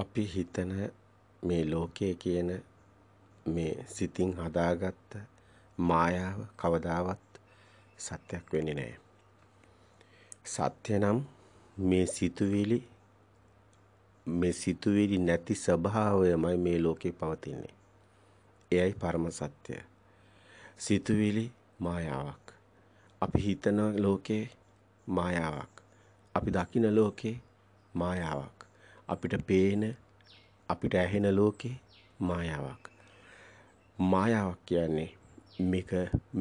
අපි හිතන මේ ලෝකය කියන මේ සිතින් හදාගත්ත මායාව කවදාවත් සත්‍යයක් වෙන්නේ නැහැ. සත්‍ය නම් මේ සිතුවිලි මේ සිතුවිලි නැති ස්වභාවයමයි මේ ලෝකේ පවතින්නේ. එයයි පරම සත්‍ය. සිතුවිලි මායාවක්. අපි හිතන ලෝකේ මායාවක්. අපි දකින ලෝකේ මායාවක්. අපිට පේන අපිට ඇහෙන ලෝකේ මායාවක්. මායාවක් කියන්නේ මේක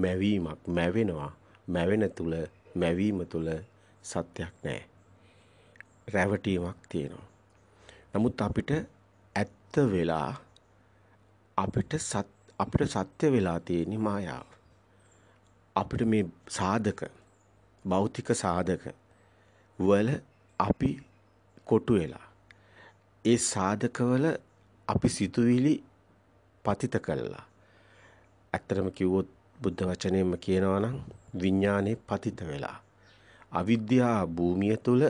මැවීමක් මැවෙනවා මැවෙන තුල මැවීම තුල සත්‍යයක් නැහැ. රැවටීමක් තියෙනවා. නමුත් අපිට ඇත්ත වෙලා අපිට සත් අපිට සත්‍ය වෙලා තියෙන මායාව. අපිට මේ සාධක භෞතික සාධක වල අපි කොටු වෙලා ඒ සාධකවල අපි සිතුවිලි පතිත කළා. ඇත්තටම කිව්වොත් බුද්ධ වචනයෙන්ම කියනවා නම් විඥානේ පතිත වෙලා. අවිද්‍යා භූමිය තුල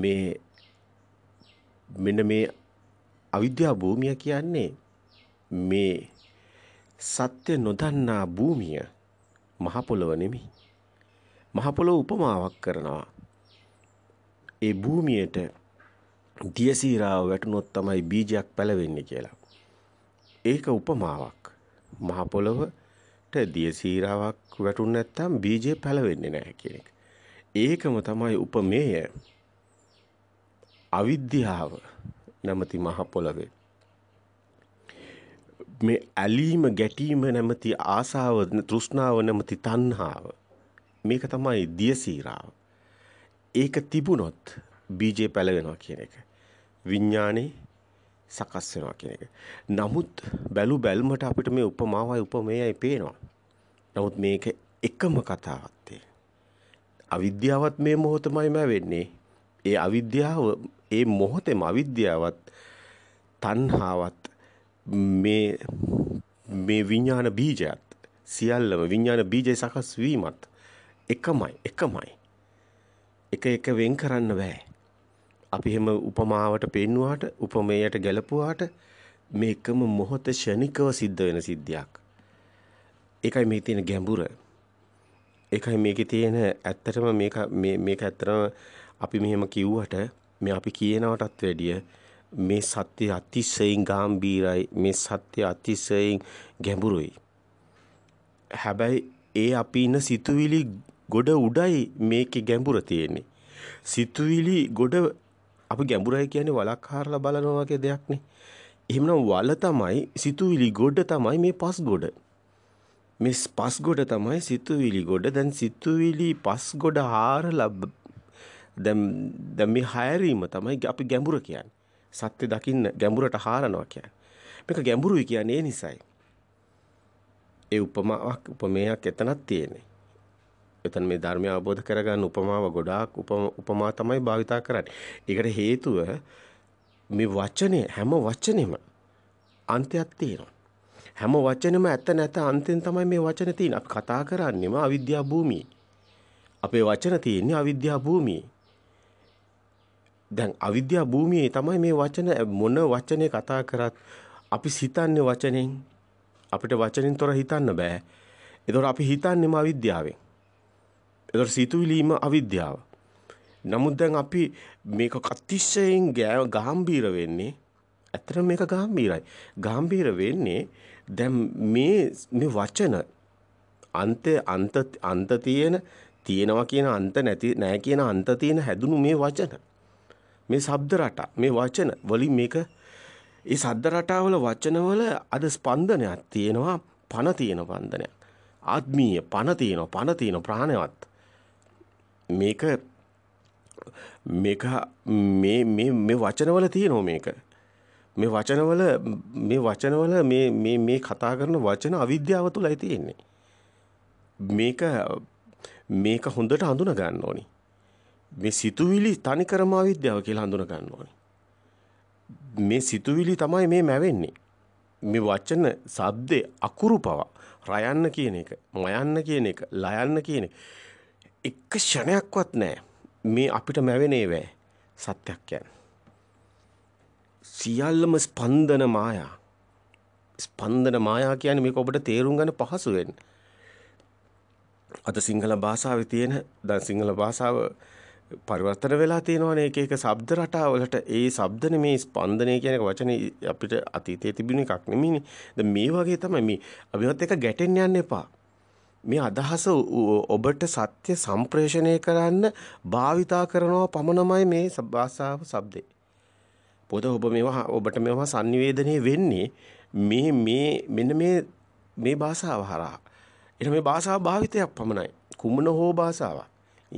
මේ මෙන්න මේ අවිද්‍යා භූමිය කියන්නේ මේ සත්‍ය නොදන්නා භූමිය මහ පොළව නෙමෙයි. මහ පොළව උපමාවක් කරනවා. ඒ භූමියට දියසීරාව වැටුනොත් තමයි බීජයක් පැලවෙන්නේ කියලා. ඒක උපමාවක්. මහ පොළොවට දියසීරාවක් වැටුනේ නැත්නම් බීජය පැලවෙන්නේ නැහැ කියන එක. ඒකම තමයි උපමේය. අවිද්‍යාව නැමැති මහ පොළවේ මේ ඇලීම ගැටීම නැමැති ආසාව තෘෂ්ණාව නැමැති තණ්හාව මේක තමයි දියසීරාව ඒක තිබුණොත් බීජය පැල වෙනවා කියන එක. විඥානේ සකස් වෙනවා කියන එක. නමුත් බැලු බැල්මට අපිට මේ උපමාවයි උපමේයයි පේනවා. නමුත් මේක එකම කතාවක් අවිද්‍යාවත් මේ මොහොතමයි වෙන්නේ. ඒ අවිද්‍යාව ඒ මොහොතේම අවිද්‍යාවත් තණ්හාවත් මේ මේ විඥාන බීජයත් සියල්ලම විඥාන බීජය සකස් වීමත් එකමයි එකමයි එක එක වෙන් කරන්න බෑ අපි හැම උපමාවට පෙන්වුවාට උපමේයට ගැලපුවාට මේකම මොහොත ෂණිකව සිද්ධ වෙන සිද්ධියක්. ඒකයි මේ තියෙන ගැඹුර. ඒකයි මේකේ තියෙන ඇත්තටම මේක මේක ඇත්තටම අපි මෙහෙම කිව්වට මේ අපි කියනවටත් වැඩිය මේ සත්‍ය අතිශයින් ගැඹීරයි මේ සත්‍ය අතිශයින් ගැඹුරුයි. හැබැයි ඒ අපි ඉන්න සිතුවිලි ගොඩ උඩයි මේකේ ගැඹුර තියෙන්නේ. සිතුවිලි ගොඩ අපි ගැඹුරයි කියන්නේ වලක් හරලා බලනවා වගේ දෙයක්නේ. එහෙමනම් වල තමයි සිතුවිලි ගොඩ තමයි මේ පස් ගොඩ. මේ පස් ගොඩ තමයි සිතුවිලි ගොඩ. දැන් සිතුවිලි පස් ගොඩ හරලා දැන් දැන් මේ හැරීම තමයි අපි ගැඹුර කියන්නේ. සත්‍ය දකින්න ගැඹුරට හරනවා කියන්නේ. මේක ගැඹුරුයි කියන්නේ ඒ නිසයි. ඒ උපමාවක් උපමේයක් එතනක් තියෙන්නේ. එතන මේ ධර්මය අවබෝධ කරගන්න උපමාව ගොඩාක් උපමා තමයි භාවිතා කරන්නේ. ඒකට හේතුව මේ වචනේ හැම වචනෙම අන්තයක් තියෙනවා. හැම වචනෙම ඇත්ත නැත අන්තෙන් තමයි මේ වචන තියෙන්නේ. අපි කතා කරන්නේම අවිද්‍යා භූමියේ. අපේ වචන තියෙන්නේ අවිද්‍යා භූමියේ. දැන් අවිද්‍යා භූමියේ තමයි මේ වචන මොන වචනේ කතා කරත් අපි සිතන්නේ වචනෙන් අපිට වචනෙන් තොර හිතන්න බෑ. ඒතොර අපි හිතන්නේම අවිද්‍යාවෙන්. ඒතර සිතුවිලීම අවිද්‍යාව. නමුත් දැන් අපි මේක අතිශයෙන් ගැඹීර වෙන්නේ ඇත්තටම මේක ගැඹීරයි. ගැඹීර වෙන්නේ දැන් මේ මේ වචන අන්ත අන්ත අන්ත තියෙන තියෙනවා කියන අන්ත නැති නැහැ කියන අන්ත තියෙන හැදුණු මේ වචන මේ ශබ්ද රටා මේ වචන වලින් මේක ඒ ශබ්ද රටාවල වචනවල අද ස්පන්දනයක් තියෙනවා පණ තියෙන බන්ධනයක් ආත්මීය පණ තියෙනවා පණ තියෙන ප්‍රාණවත් මේක මේක මේ මේ මේ වචනවල තියෙනවා මේක. මේ වචනවල මේ වචනවල මේ මේ මේ කතා කරන වචන අවිද්‍යාව තුලයි තියෙන්නේ. මේක මේක හොඳට හඳුනා ගන්න ඕනි. මේ සිතුවිලි තනිකරම අවිද්‍යාව කියලා හඳුනා ගන්න ඕනි. මේ සිතුවිලි තමයි මේ මැවෙන්නේ. මේ වචන, ශබ්දේ අකුරු පවා රයන්න කියන එක, මයන්න කියන එක, ලයන්න කියන එක එක ෂණයක්වත් නෑ මේ අපිට මැවෙන ඒවෑ සත්‍යක්යන්. සියල්ලම ස්පන්දන මායා. ස්පන්දන මායා කියන්නේ මේක ඔබට තේරුම් ගන්න පහසු වෙන්න. අද සිංහල භාෂාවේ තියෙන දැන් සිංහල භාෂාව පරිවර්තන වෙලා තියෙනවානේ එක එක ශබ්ද රටාවලට ඒ ශබ්දනේ මේ ස්පන්දනය කියන වචනේ අපිට අතීතයේ තිබුණ එකක් නෙමෙයිනේ. දැන් මේ වගේ තමයි මේ අභිවත් එක ගැටෙන්න යන්න එපා. මේ අදහස ඔබට සත්‍ය සම්ප්‍රේෂණය කරන්න භාවිතා කරනවා පමණමයි මේ භාෂාව શબ્දේ. පොත ඔබ මේවා ඔබට මේවා sannivedanaya වෙන්නේ මේ මේ මෙන්න මේ මේ භාෂාව හරහා. එන මේ භාෂාව භාවිතයක් පමණයි. කුමන හෝ භාෂාවක්.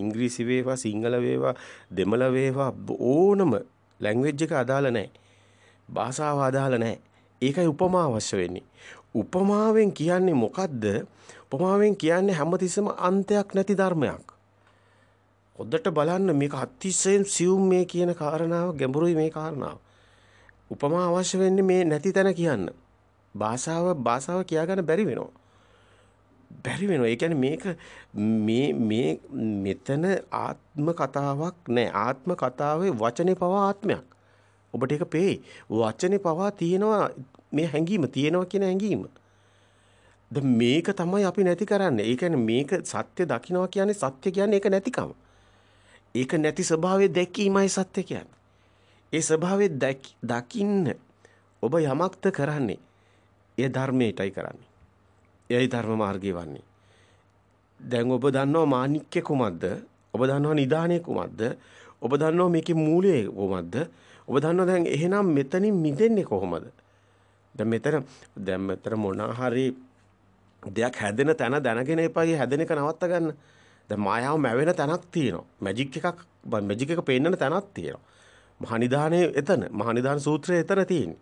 ඉංග්‍රීසි වේවා, සිංහල වේවා, දෙමළ වේවා ඕනම ලැන්ග්වේජ් එක අදාළ නැහැ. භාෂාව අදාළ නැහැ. ඒකයි උපමා අවශ්‍ය වෙන්නේ. උපමාවෙන් කියන්නේ මොකද්ද? උපමාවෙන් කියන්නේ හැමතිස්සම අන්තයක් නැති ධර්මයක්. හොද්දට බලන්න මේක අතිශයෙන් සියුම් මේ කියන කාරණාව ගැඹුරුයි මේ කාරණාව. උපමා අවශ්‍ය වෙන්නේ මේ නැති තැන කියන්න. භාෂාව භාෂාව කියාගන්න බැරි වෙනවා. බැරි වෙනවා. ඒ කියන්නේ මේක මේ මේ මෙතන ආත්ම කතාවක් නෑ. ආත්ම කතාවේ වචනේ පවා ආත්මයක්. ඔබට ඒක පේයි. වචනේ පවා තියෙනවා මේ හැඟීම තියෙනවා කියන හැඟීම. ද මේක තමයි අපි නැති කරන්නේ. ඒ කියන්නේ මේක සත්‍ය දකින්නවා කියන්නේ සත්‍ය කියන්නේ ඒක නැතිකම. ඒක නැති ස්වභාවය දැකීමයි සත්‍ය කියන්නේ. ඒ ස්වභාවය දකින්න ඔබ යමක්ද කරන්නේ. ඒ ධර්මයටයි කරන්නේ. එයයි ධර්ම මාර්ගය වන්නේ. දැන් ඔබ දන්නවා මාණික්ක කුමක්ද? ඔබ දන්නවා නිදානේ කුමක්ද? ඔබ දන්නවා මේකේ මූලය කොහොමද? ඔබ දන්නවා දැන් එහෙනම් මෙතනින් මිදෙන්නේ කොහොමද? දැන් මෙතන දැන් මෙතන මොනවා හරි දෙයක් හැදෙන තැන දැනගෙන එපයි හැදෙන එක නවත්ත ගන්න. දැන් මායාව මැවෙන තැනක් තියෙනවා. මැජික් එකක් මැජික් එක පෙන්වන්න තැනක් තියෙනවා. මහනිදානේ එතන මහනිදාන සූත්‍රය එතන තියෙන්නේ.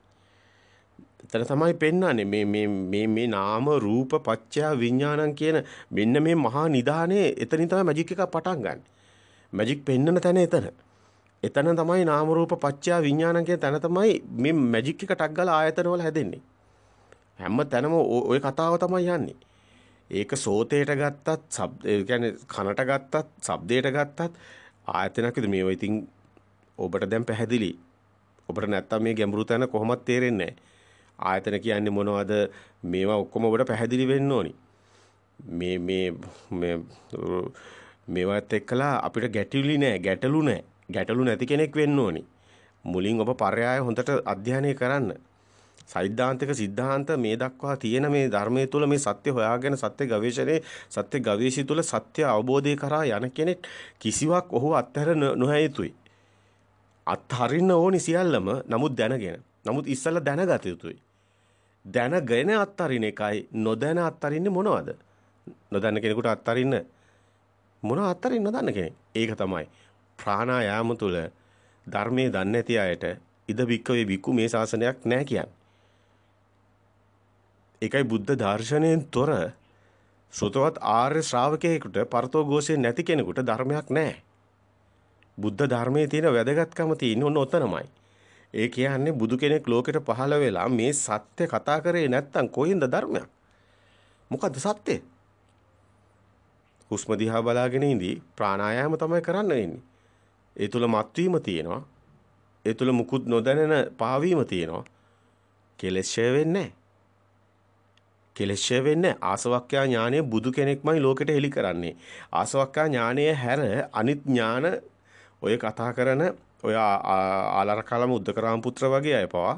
එතන තමයි පෙන්වන්නේ මේ මේ මේ මේ නාම රූප පත්‍ය විඥානං කියන මෙන්න මේ මහා නිදානේ එතනින් තමයි මැජික් එක පටන් ගන්න. මැජික් පෙන්වන තැන එතන. එතන තමයි නාම රූප පත්‍ය විඥානං කියන තැන තමයි මේ මැජික් එක ටක් ගාලා ආයතන වල හැදෙන්නේ. හැම තැනම ওই කතාව තමයි යන්නේ. ඒක සෝතේට ගත්තත්, සබ් ඒ කියන්නේ කනට ගත්තත්, ශබ්දයට ගත්තත් ආයතනකද මේව ඉතින් ඔබට දැන් පැහැදිලි. ඔබට නැත්තම් මේ ගැඹුරු තැන කොහොමවත් තේරෙන්නේ ආයතන කියන්නේ මොනවද? මේවා ඔක්කොම ඔබට පැහැදිලි වෙන්න ඕනි. මේ මේ මේ මේවත් එක්කලා අපිට ගැටලුලි නෑ, ගැටලු නෑ. ගැටලු නැති කෙනෙක් වෙන්න ඕනි. මුලින් ඔබ පරයාය හොඳට අධ්‍යයනය කරන්න. සෛද්ධාන්තික સિદ્ધාන්ත මේ දක්වා තියෙන මේ ධර්මයේ තුල මේ සත්‍ය හොයාගෙන සත්‍ය ගවේෂණේ සත්‍ය ගවේෂී තුල සත්‍ය අවබෝධය කරා යන කෙනෙක් කිසිවක් ඔහු අත්හැර නොහැ යුතුයි. අත්හරින්න ඕනි සියල්ලම නමුත් දැනගෙන. නමුත් ඉස්සලා දැනගත යුතුයි. දැනගෙන අත්හරින එකයි නොදැන අත්හරින්නේ මොනවද? නොදන්න කෙනෙකුට අත්හරින්න මොන අත්හරින්න දන්න කෙනෙක්. ඒක තමයි ප්‍රාණායාම තුල ධර්මයේ දන්නේ නැති අයට ඉද බික්කවේ බික්කු මේ ශාසනයක් නැහැ කියන්නේ. ඒකයි බුද්ධ දර්ශනයෙන් තොර සුතවත් ආර්ය ශ්‍රාවකයෙකුට පරතෝഘോഷේ නැති කෙනෙකුට ධර්මයක් නැහැ. බුද්ධ ධර්මයේ තියෙන වැදගත්කම තියෙන්නේ ඔන්න ඔතනමයි. ඒ කියන්නේ බුදු කෙනෙක් ලෝකෙට පහළ වෙලා මේ සත්‍ය කතා කරේ නැත්තම් කොහින්ද ධර්මයක්? මොකද්ද සත්‍ය? හුස්ම දිහා බලාගෙන ඉඳී ප්‍රාණායාම තමයි කරන්න වෙන්නේ. ඒ තුල මත්වීම තියෙනවා. ඒ තුල මුකුත් නොදැනෙන පාවීම තියෙනවා. කෙලෙස් ෂය වෙන්නේ නැහැ. කෙලෙෂය වෙන්නේ ආසවක්ඛ්‍යා ඥානය බුදු කෙනෙක්මයි ලෝකෙට හෙළි කරන්නේ. ආසවක්ඛ්‍යා ඥානය හැර අනිත් ඥාන ඔය කතා කරන ඔය ආලාරකලම උද්දකරාම පුත්‍ර වගේ අය පවා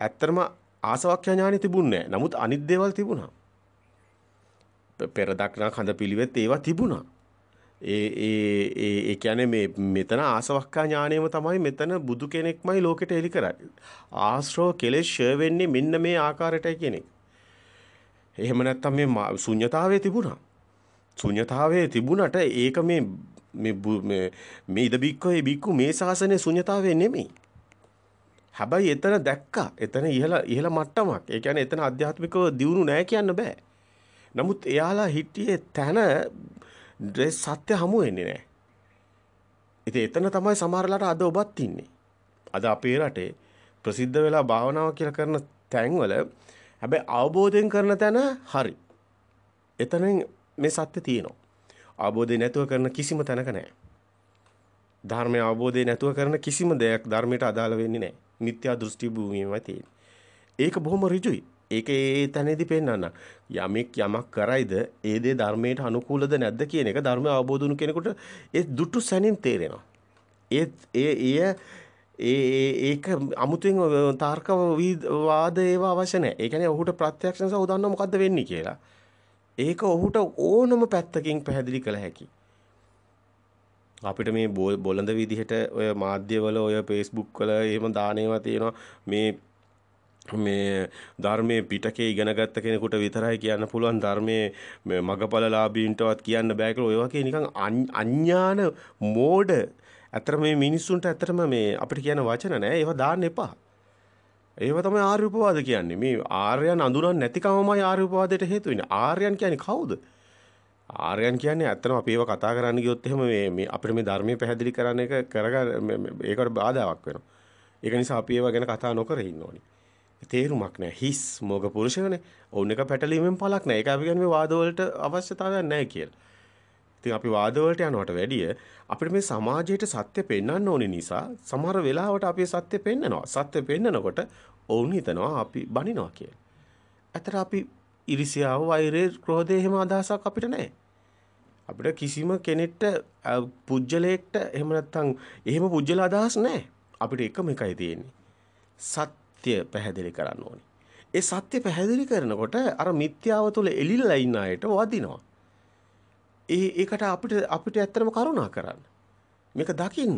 ඇත්තටම ආසවක්ඛ්‍යා ඥානෙ තිබුණේ නැහැ. නමුත් අනිත් දේවල් තිබුණා. පෙර දක්නා කඳ පිළිවෙත් ඒවා තිබුණා. ඒ ඒ ඒ ඒ කියන්නේ මේ මෙතන ආසවක්ඛා ඥාණයම තමයි මෙතන බුදු කෙනෙක්මයි ලෝකෙට එලි කරන්නේ. ආශ්‍රව කෙලෙස් ෂර් වෙන්නේ මෙන්න මේ ආකාරයටයි කියන එක. එහෙම නැත්තම් මේ ශුන්්‍යතාවයේ තිබුණා. ශුන්්‍යතාවයේ තිබුණට ඒක මේ මේ මේ ඉද බික්කෝ බික්කු මේ ශාසනයේ ශුන්්‍යතාවයේ නෙමෙයි. හැබැයි එතන දැක්කා. එතන ඉහළ ඉහළ මට්ටමක්. ඒ කියන්නේ එතන අධ්‍යාත්මිකව දියුණු නැහැ කියන්න බෑ. නමුත් එයාලා හිටියේ තන සත්‍ය හමු වෙන්නේ නැහැ. ඉතින් එතන තමයි සමහරලාට අද ඔබත් ඉන්නේ. අද අපේ රටේ ප්‍රසිද්ධ වෙලා භාවනාව කියලා කරන තැන්වල හැබැයි අවබෝධයෙන් කරන තැන හරි. එතනින් මේ සත්‍ය තියෙනවා. අවබෝධය නැතුව කරන කිසිම තැනක නැහැ. ධර්මය අවබෝධය නැතුව කරන කිසිම දෙයක් ධර්මයට අදාළ වෙන්නේ නැහැ. මිත්‍යා දෘෂ්ටි භූමියමයි තියෙන්නේ. ඒක බොහොම ඍජුයි. ඒක ඒ තැනේදී පෙන්වන්න. යමෙක් යමක් කරයිද ඒ දේ ධර්මයට අනුකූලද නැද්ද කියන එක ධර්මය අවබෝධ වුණු කෙනෙකුට ඒ දුටු සැනින් තේරෙනවා. ඒ ඒ ඒ ඒක අමුතුවෙන් තර්ක වාද ඒවා අවශ්‍ය නැහැ. ඒ කියන්නේ ඔහුට ප්‍රත්‍යක්ෂ නිසා උදන්න මොකද්ද වෙන්නේ කියලා. ඒක ඔහුට ඕනම පැත්තකින් පැහැදිලි කළ හැකි. අපිට මේ බොළඳ විදිහට ඔය මාධ්‍යවල ඔය Facebook වල එහෙම දානේවා තියෙනවා මේ මේ ධර්මයේ පිටකේ ඉගෙනගත්ත කෙනෙකුට විතරයි කියන්න පුළුවන් ධර්මයේ මගපලලාභීන්ටවත් කියන්න බෑ කියලා ඔය වගේ නිකන් අඥාන මෝඩ ඇත්තට මේ මිනිස්සුන්ට ඇත්තටම මේ අපිට කියන වචන නෑ ඒවා දාන්න එපා. ඒවා තමයි ආර්ය උපවාද කියන්නේ. මේ ආර්යයන් අඳුරන්නේ නැතිකමමයි ආර්ය උපවාදයට හේතු වෙන්නේ. ආර්යයන් කියන්නේ කවුද? ආර්යයන් කියන්නේ ඇත්තම අපි ඒව කතා කරන්න ගියොත් එහෙම මේ මේ අපිට මේ ධර්මයේ පැහැදිලි කරන එක කරගන්න ඒකට බාධාවක් වෙනවා. ඒක නිසා අපි ඒව ගැන කතා නොකර ඉන්න ඕනේ. තේරුමක් නැහැ. හිස් මොග පුරුෂයනේ. ඔවුන් එක පැටලීමෙන් පළක් නැහැ. ඒක අපි කියන්නේ මේ වාදවලට අවශ්‍යතාවයක් නැහැ කියලා. ඉතින් අපි වාදවලට යනවට වැඩිය අපිට මේ සමාජයට සත්‍ය පෙන්වන්න ඕනේ නිසා සමහර වෙලාවට අපි සත්‍ය පෙන්නනවා. සත්‍ය පෙන්නකොට ඔවුන් හිතනවා අපි බනිනවා කියලා. ඇතර අපි ඉරිසියාව, වෛරය, ක්‍රෝධය එහෙම අදහසක් අපිට නැහැ. අපිට කිසිම කෙනෙක්ට පුජ්‍යලයකට එහෙම නැත්තම් එහෙම පුජ්‍යල අදහස් නැහැ. අපිට එකම එකයි තියෙන්නේ. සත්‍ය පැහැදිලි කරන්න ඕනේ. ඒ සත්‍ය පැහැදිලි කරනකොට අර මිත්‍යාව තුළ එලිලා ඉන්න අයට වදිනවා. ඒ ඒකට අපිට අපිට ඇත්තම කරුණා කරන්න. මේක දකින්න.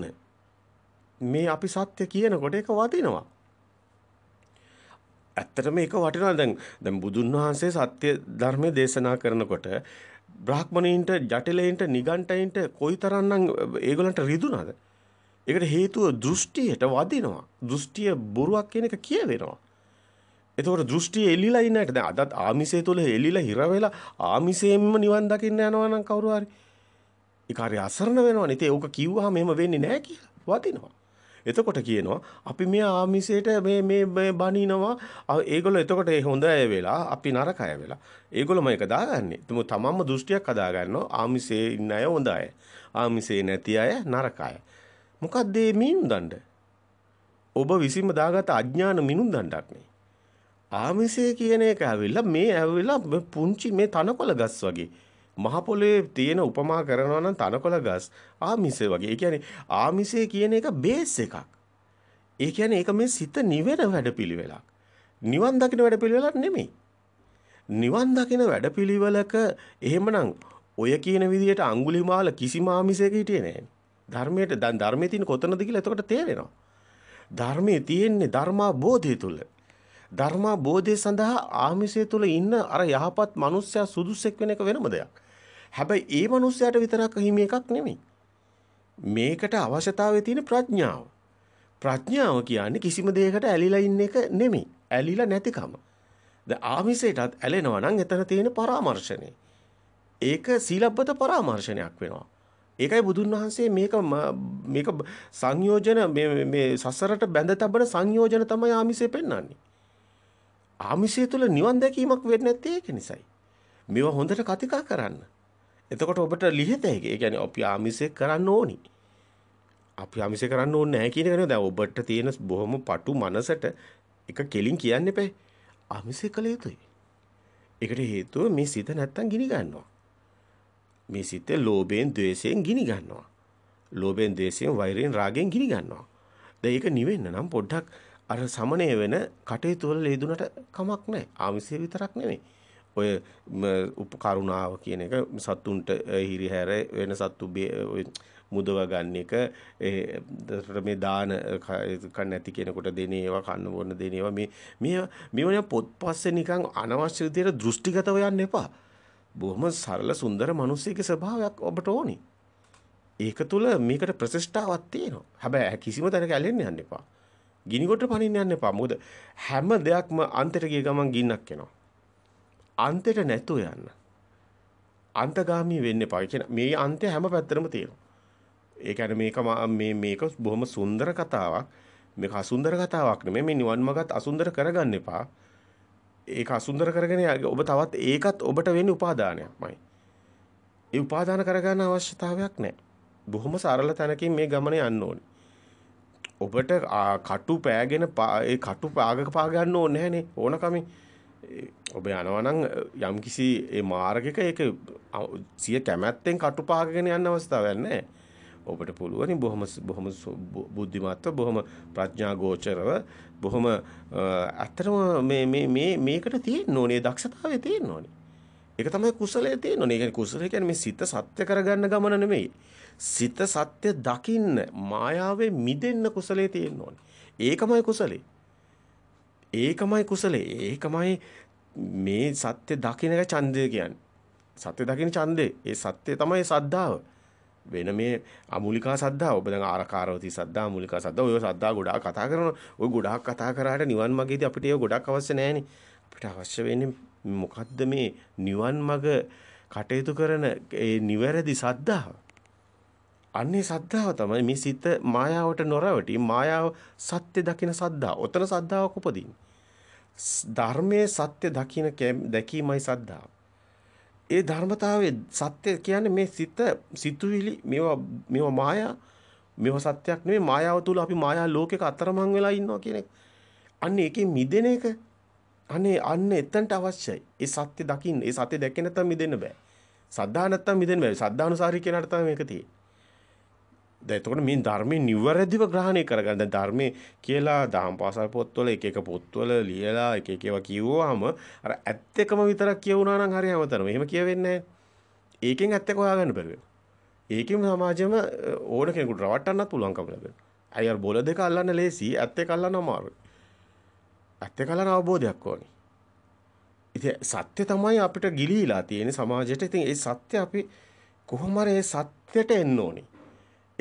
මේ අපි සත්‍ය කියනකොට ඒක වදිනවා. ඇත්තටම ඒක වටිනවා දැන් දැන් බුදුන් වහන්සේ සත්‍ය ධර්මයේ දේශනා කරනකොට බ්‍රාහ්මණයින්ට ජටිලයින්ට නිගණ්ඨයින්ට කොයිතරම්නම් ඒගොල්ලන්ට රිදුනද? ඒකට හේතුව දෘෂ්ටියට වදිනවා. දෘෂ්ටිය බොරුවක් කියන එක කියවෙනවා. එතකොට දෘෂ්ටි එලිලා ඉන්න හැට දැන් අදත් ආමිෂය තුල එලිලා හිර වෙලා ආමිෂයෙන්ම නිවන් දකින්න යනවා නම් කවුරු හරි ඒ කාර්ය අසරණ වෙනවනේ. ඉතින් ඕක කිව්වහම එහෙම වෙන්නේ නැහැ කියලා වදිනවා. එතකොට කියනවා අපි මේ ආමිෂයට මේ මේ මේ බනිනවා. ඒගොල්ලෝ එතකොට ඒ හොඳ අය වෙලා අපි නරක අය වෙලා. ඒගොල්ලෝම ඒක දාගන්නේ. තුමු තමන්ම දෘෂ්ටියක් හදා ගන්නවා. ආමිෂයේ ඉන්න අය හොඳ අය. ආමිෂයේ නැති අය නරක අය. මොකක්ද මේ මිනුම් දණ්ඩ? ඔබ විසින්ම දාගත් අඥාන මිනුම් දණ්ඩක් නේ. ආමිෂය කියන එක ඇවිල්ලා මේ ඇවිල්ලා පුංචි මේ තනකොළ ගස් වගේ මහ පොළවේ තියෙන උපමා කරනවා නම් තනකොළ ගස් ආමිෂය වගේ. ඒ කියන්නේ ආමිෂය කියන එක බේස් එකක්. ඒ කියන්නේ ඒක මේ සිත නිවෙන වැඩපිළිවෙලක්. නිවන් දකින වැඩපිළිවෙලක් නෙමෙයි. නිවන් දකින වැඩපිළිවෙලක එහෙමනම් ඔය කියන විදිහට අඟුලිමාල කිසිම ආමිෂයක හිටියේ නැහැ. ධර්මයට දැන් ධර්මයේ තියෙන කොතනද කියලා එතකොට තේරෙනවා. ධර්මයේ තියෙන්නේ ධර්මා බෝධිය තුල. ධර්මා බෝධය සඳහා ආමිසය තුළ ඉන්න අර යහපත් මනුස්සයා සුදුස්සෙක් වෙන එක වෙනම දෙයක්. හැබැයි ඒ මනුස්සයාට විතරක් හිමි එකක් නෙමෙයි. මේකට අවශ්‍යතාවය තියෙන ප්‍රඥාව. ප්‍රඥාව කියන්නේ කිසිම දෙයකට ඇලිලා ඉන්න එක නෙමෙයි. ඇලිලා නැතිකම. ද ආමිසයටත් ඇලෙනවා නම් එතන තියෙන පරාමර්ශනය. ඒක සීලබ්බත පරාමර්ශනයක් වෙනවා. ඒකයි බුදුන් වහන්සේ මේක මේක සංයෝජන මේ සසරට බැඳ තබන සංයෝජන තමයි ආමිසය පෙන්වන්නේ. ආමිෂය තුල නිවන් දැකීමක් වෙන්නේ නැත්තේ ඒක නිසායි. මේවා හොඳට කතිකා කරන්න. එතකොට ඔබට ලිහිත හැකි. ඒ කියන්නේ අපි ආමිෂය කරන්න ඕනි. අපි ආමිෂය කරන්න ඕනේ නැහැ කියන එක නෙවෙයි. දැන් ඔබට තියෙන බොහොම පටු මනසට එක කෙලින් කියන්න එපා. ආමිෂය කළ යුතුයි. ඒකට හේතුව මේ සිත නැත්තම් ගිනි ගන්නවා. මේ සිත ලෝභයෙන්, ద్వේෂයෙන් ගිනි ගන්නවා. ලෝභයෙන්, ద్వේෂයෙන්, වෛරයෙන්, රාගයෙන් ගිනි ගන්නවා. දැන් ඒක නිවෙන්න නම් පොඩ්ඩක් අර සමනය වෙන කටයුතු වල යෙදුනට කමක් නැහැ. ආමිෂය විතරක් නෙමෙයි. ඔය උපකරුණාව කියන එක සත්තුන්ට හිරිහැර වෙන සත්තු මුදව ගන්න එක මේ දාන කන්න ඇති කෙනෙකුට දෙන ඒවා කන්න බොන්න දෙන ඒවා මේ මේ මේවනේ පොත්පස්සේ නිකන් අනවශ්‍ය විදියට දෘෂ්ටිගතව යන්න එපා. බොහොම සරල සුන්දර මිනිස්සෙකේ ස්වභාවයක් ඔබට ඕනේ. ඒක තුල මේකට ප්‍රතිෂ්ඨාවක් තියෙනවා. හැබැයි කිසිම තැනක ඇලෙන්න යන්න එපා. ගිනිගොට පනින්න යන්න එපා. මොකද හැම දෙයක්ම අන්තයට ගිය ගමන් ගින්නක් එනවා. අන්තයට නැතුව යන්න. අන්තගාමී වෙන්න එපා. මේ අන්තය හැම පැත්තරම තියෙනවා. ඒ කියන්නේ මේක මේ මේක බොහොම සුන්දර කතාවක්. මේක අසුන්දර කතාවක් නෙමෙයි. මේ නිවන් මාගත් අසුන්දර කරගන්න එපා. ඒක අසුන්දර කරගෙන ඔබ තවත් ඒකත් ඔබට වෙන්නේ උපාදානයක්මයි. ඒ උපාදාන කරගන්න අවශ්‍යතාවයක් නැහැ. බොහොම සරල තැනකින් මේ ගමන යන්න ඕනේ. ඔබට කටු පෑගෙන ඒ කටු පාගක පා ගන්න ඕනේ නැහනේ ඕන කමේ. ඔබ යනවා නම් යම්කිසි ඒ මාර්ගයක ඒක සිය කැමැත්තෙන් කටු පාගගෙන යන්න අවස්ථාවක් නැහැ. ඔබට පුළුවනි බොහොම බොහොම බුද්ධිමත්ව බොහොම ප්‍රඥා ගෝචරව බොහොම ඇත්තටම මේ මේ මේ මේකට තියෙන්න ඕනේ දක්ෂතාවය තියෙන්න ඕනේ. ඒක තමයි කුසලයේ තියෙන ඕනේ. ඒ කියන්නේ කුසලය කියන්නේ මේ සිත සත්‍ය කරගන්න ගමන නෙමෙයි. සිත සත්‍ය දකින්න මායාවේ මිදෙන්න කුසලයේ තියෙන්න ඕනේ. ඒකමයි කුසලේ. ඒකමයි කුසලේ. ඒකමයි මේ සත්‍ය දකින්න ඡන්දය කියන්නේ. සත්‍ය දකින්න ඡන්දේ. ඒ සත්‍ය තමයි සද්ධාව. වෙන මේ අමූලිකා සද්ධා ඔබ දැන් ආරකාරවති සද්ධා අමූලිකා සද්ධා ඔය සද්ධා ගොඩාක් කතා කරනවා ඔය ගොඩාක් කතා කරාට නිවන් මාගේදී අපිට ඒක ගොඩක් අවශ්‍ය නැහැනේ අපිට අවශ්‍ය වෙන්නේ මොකද්ද මේ නිවන් මඟ කටයුතු කරන ඒ නිවැරදි සද්ධාව. අන්නේ සද්ධාව තමයි මේ සිත මායාවට නොරවටි මායාව සත්‍ය දකින සද්ධාව. ඔතන සද්ධාවක් උපදින්නේ. ධර්මයේ සත්‍ය දකින දැකීමයි සද්ධාව. ඒ ධර්මතාවයේ සත්‍ය කියන්නේ මේ සිත සිතුවිලි මේවා මේවා මායා මේවා සත්‍යක් නෙමෙයි මායාව තුල අපි මායා ලෝකයක අතරමං වෙලා ඉන්නවා කියන එක. අන්න ඒකේ මිදෙන එක අනේ අන්න එතනට අවශ්‍යයි. ඒ සත්‍ය දකින්න. ඒ සත්‍ය දැක්කේ නැත්නම් මිදෙන්න බෑ. සද්ධා නැත්නම් මිදෙන්න බෑ. සද්ධානුසාරී කියනකට තමයි මේක තියෙන්නේ. දැන් එතකොට මේ ධර්මයේ නිවැරදිව ග්‍රහණය කරගන්න. දැන් ධර්මයේ කියලා දහම් පාසල් පොත්වල එක එක පොත්වල ලියලා එක එක ඒවා කියවුවාම අර ඇත්ත එකම විතරක් කියවුණා නම් හරියම තරම. එහෙම කියවෙන්නේ නැහැ. ඒකෙන් ඇත්ත එක හොයාගන්න බැරි වෙනවා. ඒකෙන් සමාජෙම ඕන කෙනෙකුට රවට්ටන්නත් පුළුවන්කම ලැබෙනවා. අය අර බෝල දෙක අල්ලන්න ලේසි, ඇත්ත එක අල්ලන්න අමාරුයි. ඇත්ත කලන අවබෝධයක් ඕනි. ඉතින් සත්‍ය තමයි අපිට ගිලීලා තියෙන සමාජයට. ඉතින් ඒ සත්‍ය අපි කොහොම හරි ඒ සත්‍යයට එන්න ඕනි.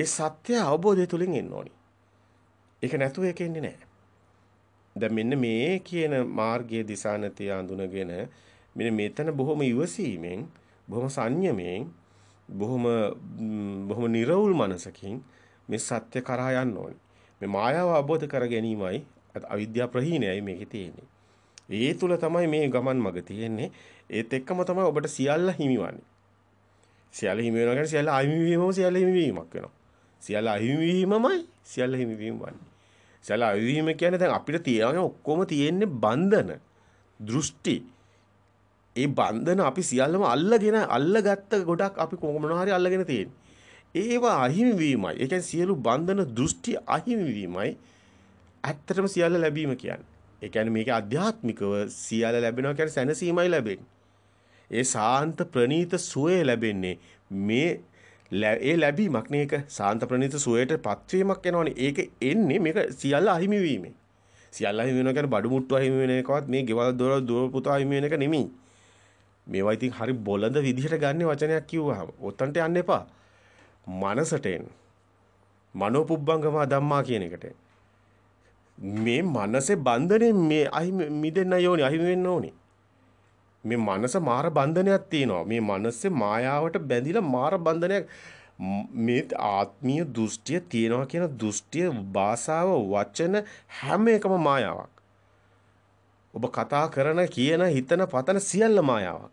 ඒ සත්‍ය අවබෝධය තුලින් එන්න ඕනි. ඒක නැතුව ඒක එන්නේ නැහැ. දැන් මෙන්න මේ කියන මාර්ගයේ දිසා නැති අඳුනගෙන මෙන්න මෙතන බොහොම ඉවසීමෙන් බොහොම සංයමයෙන් බොහොම බොහොම නිර්වුල් මනසකින් මේ සත්‍ය කරා යන්න ඕනි. මේ මායාව අවබෝධ කර ගැනීමයි අවිද්‍යා ප්‍රහීනයයි මේකේ තියෙන්නේ. ඒ තුල තමයි මේ ගමන් මඟ තියෙන්නේ. ඒත් එක්කම තමයි ඔබට සියල්ල හිමිවන්නේ. සියල්ල හිමි වෙනවා කියන්නේ සියල්ල අහිමි වීමම සියල්ල හිමි වීමක් වෙනවා. සියල්ල අහිමි වීමමයි සියල්ල හිමි වීම වන්නේ. සියල්ල අහිමි වීම කියන්නේ දැන් අපිට තියෙන ඔක්කොම තියෙන්නේ බන්ධන, දෘෂ්ටි. ඒ බන්ධන අපි සියල්ලම අල්ලගෙන අල්ලගත්ත ගොඩක් අපි කොහොමනවා හරි අල්ලගෙන තියෙන්නේ. ඒවා අහිමි වීමයි. ඒ කියන්නේ සියලු බන්ධන දෘෂ්ටි අහිමි වීමයි. ඇත්තටම සියල්ල ලැබීම කියන්නේ. ඒ කියන්නේ මේක අධ්‍යාත්මිකව සියල්ල ලැබෙනවා කියන්නේ සැනසීමයි ලැබෙන්නේ. ඒ සාන්ත ප්‍රනීත සුවය ලැබෙන්නේ මේ ඒ ලැබීමක් නේක සාන්ත ප්‍රනීත සුවයට පත්වීමක් යනවනේ. ඒක එන්නේ මේක සියල්ල අහිමි වීමෙන්. සියල්ල අහිමි වෙනවා කියන්නේ බඩු මුට්ටු අහිමි වෙන එකවත් මේ ගෙවල් දොරවල් දුර පුතා අහිමි වෙන එක නෙමෙයි. මේවා ඉතින් හරි බොළඳ විදිහට ගන්න වචනයක් කිව්වහම ඔතනට යන්න එපා. මනසට එන්න. මනෝපුබ්බංගම ධම්මා කියන එකට එන්න. මේ මනසේ බන්ධනේ මේ අහි මිදෙන්න යෝනි අහි වෙන්න ඕනි. මේ මනස මාර බන්ධනයක් තියෙනවා. මේ මනසේ මායාවට බැඳිලා මාර බන්ධනයක් මේ ආත්මීය දෘෂ්ටිය තියෙනවා කියන දෘෂ්ටිය භාෂාව වචන හැම එකම මායාවක්. ඔබ කතා කරන කියන හිතන පතන සියල්ල මායාවක්.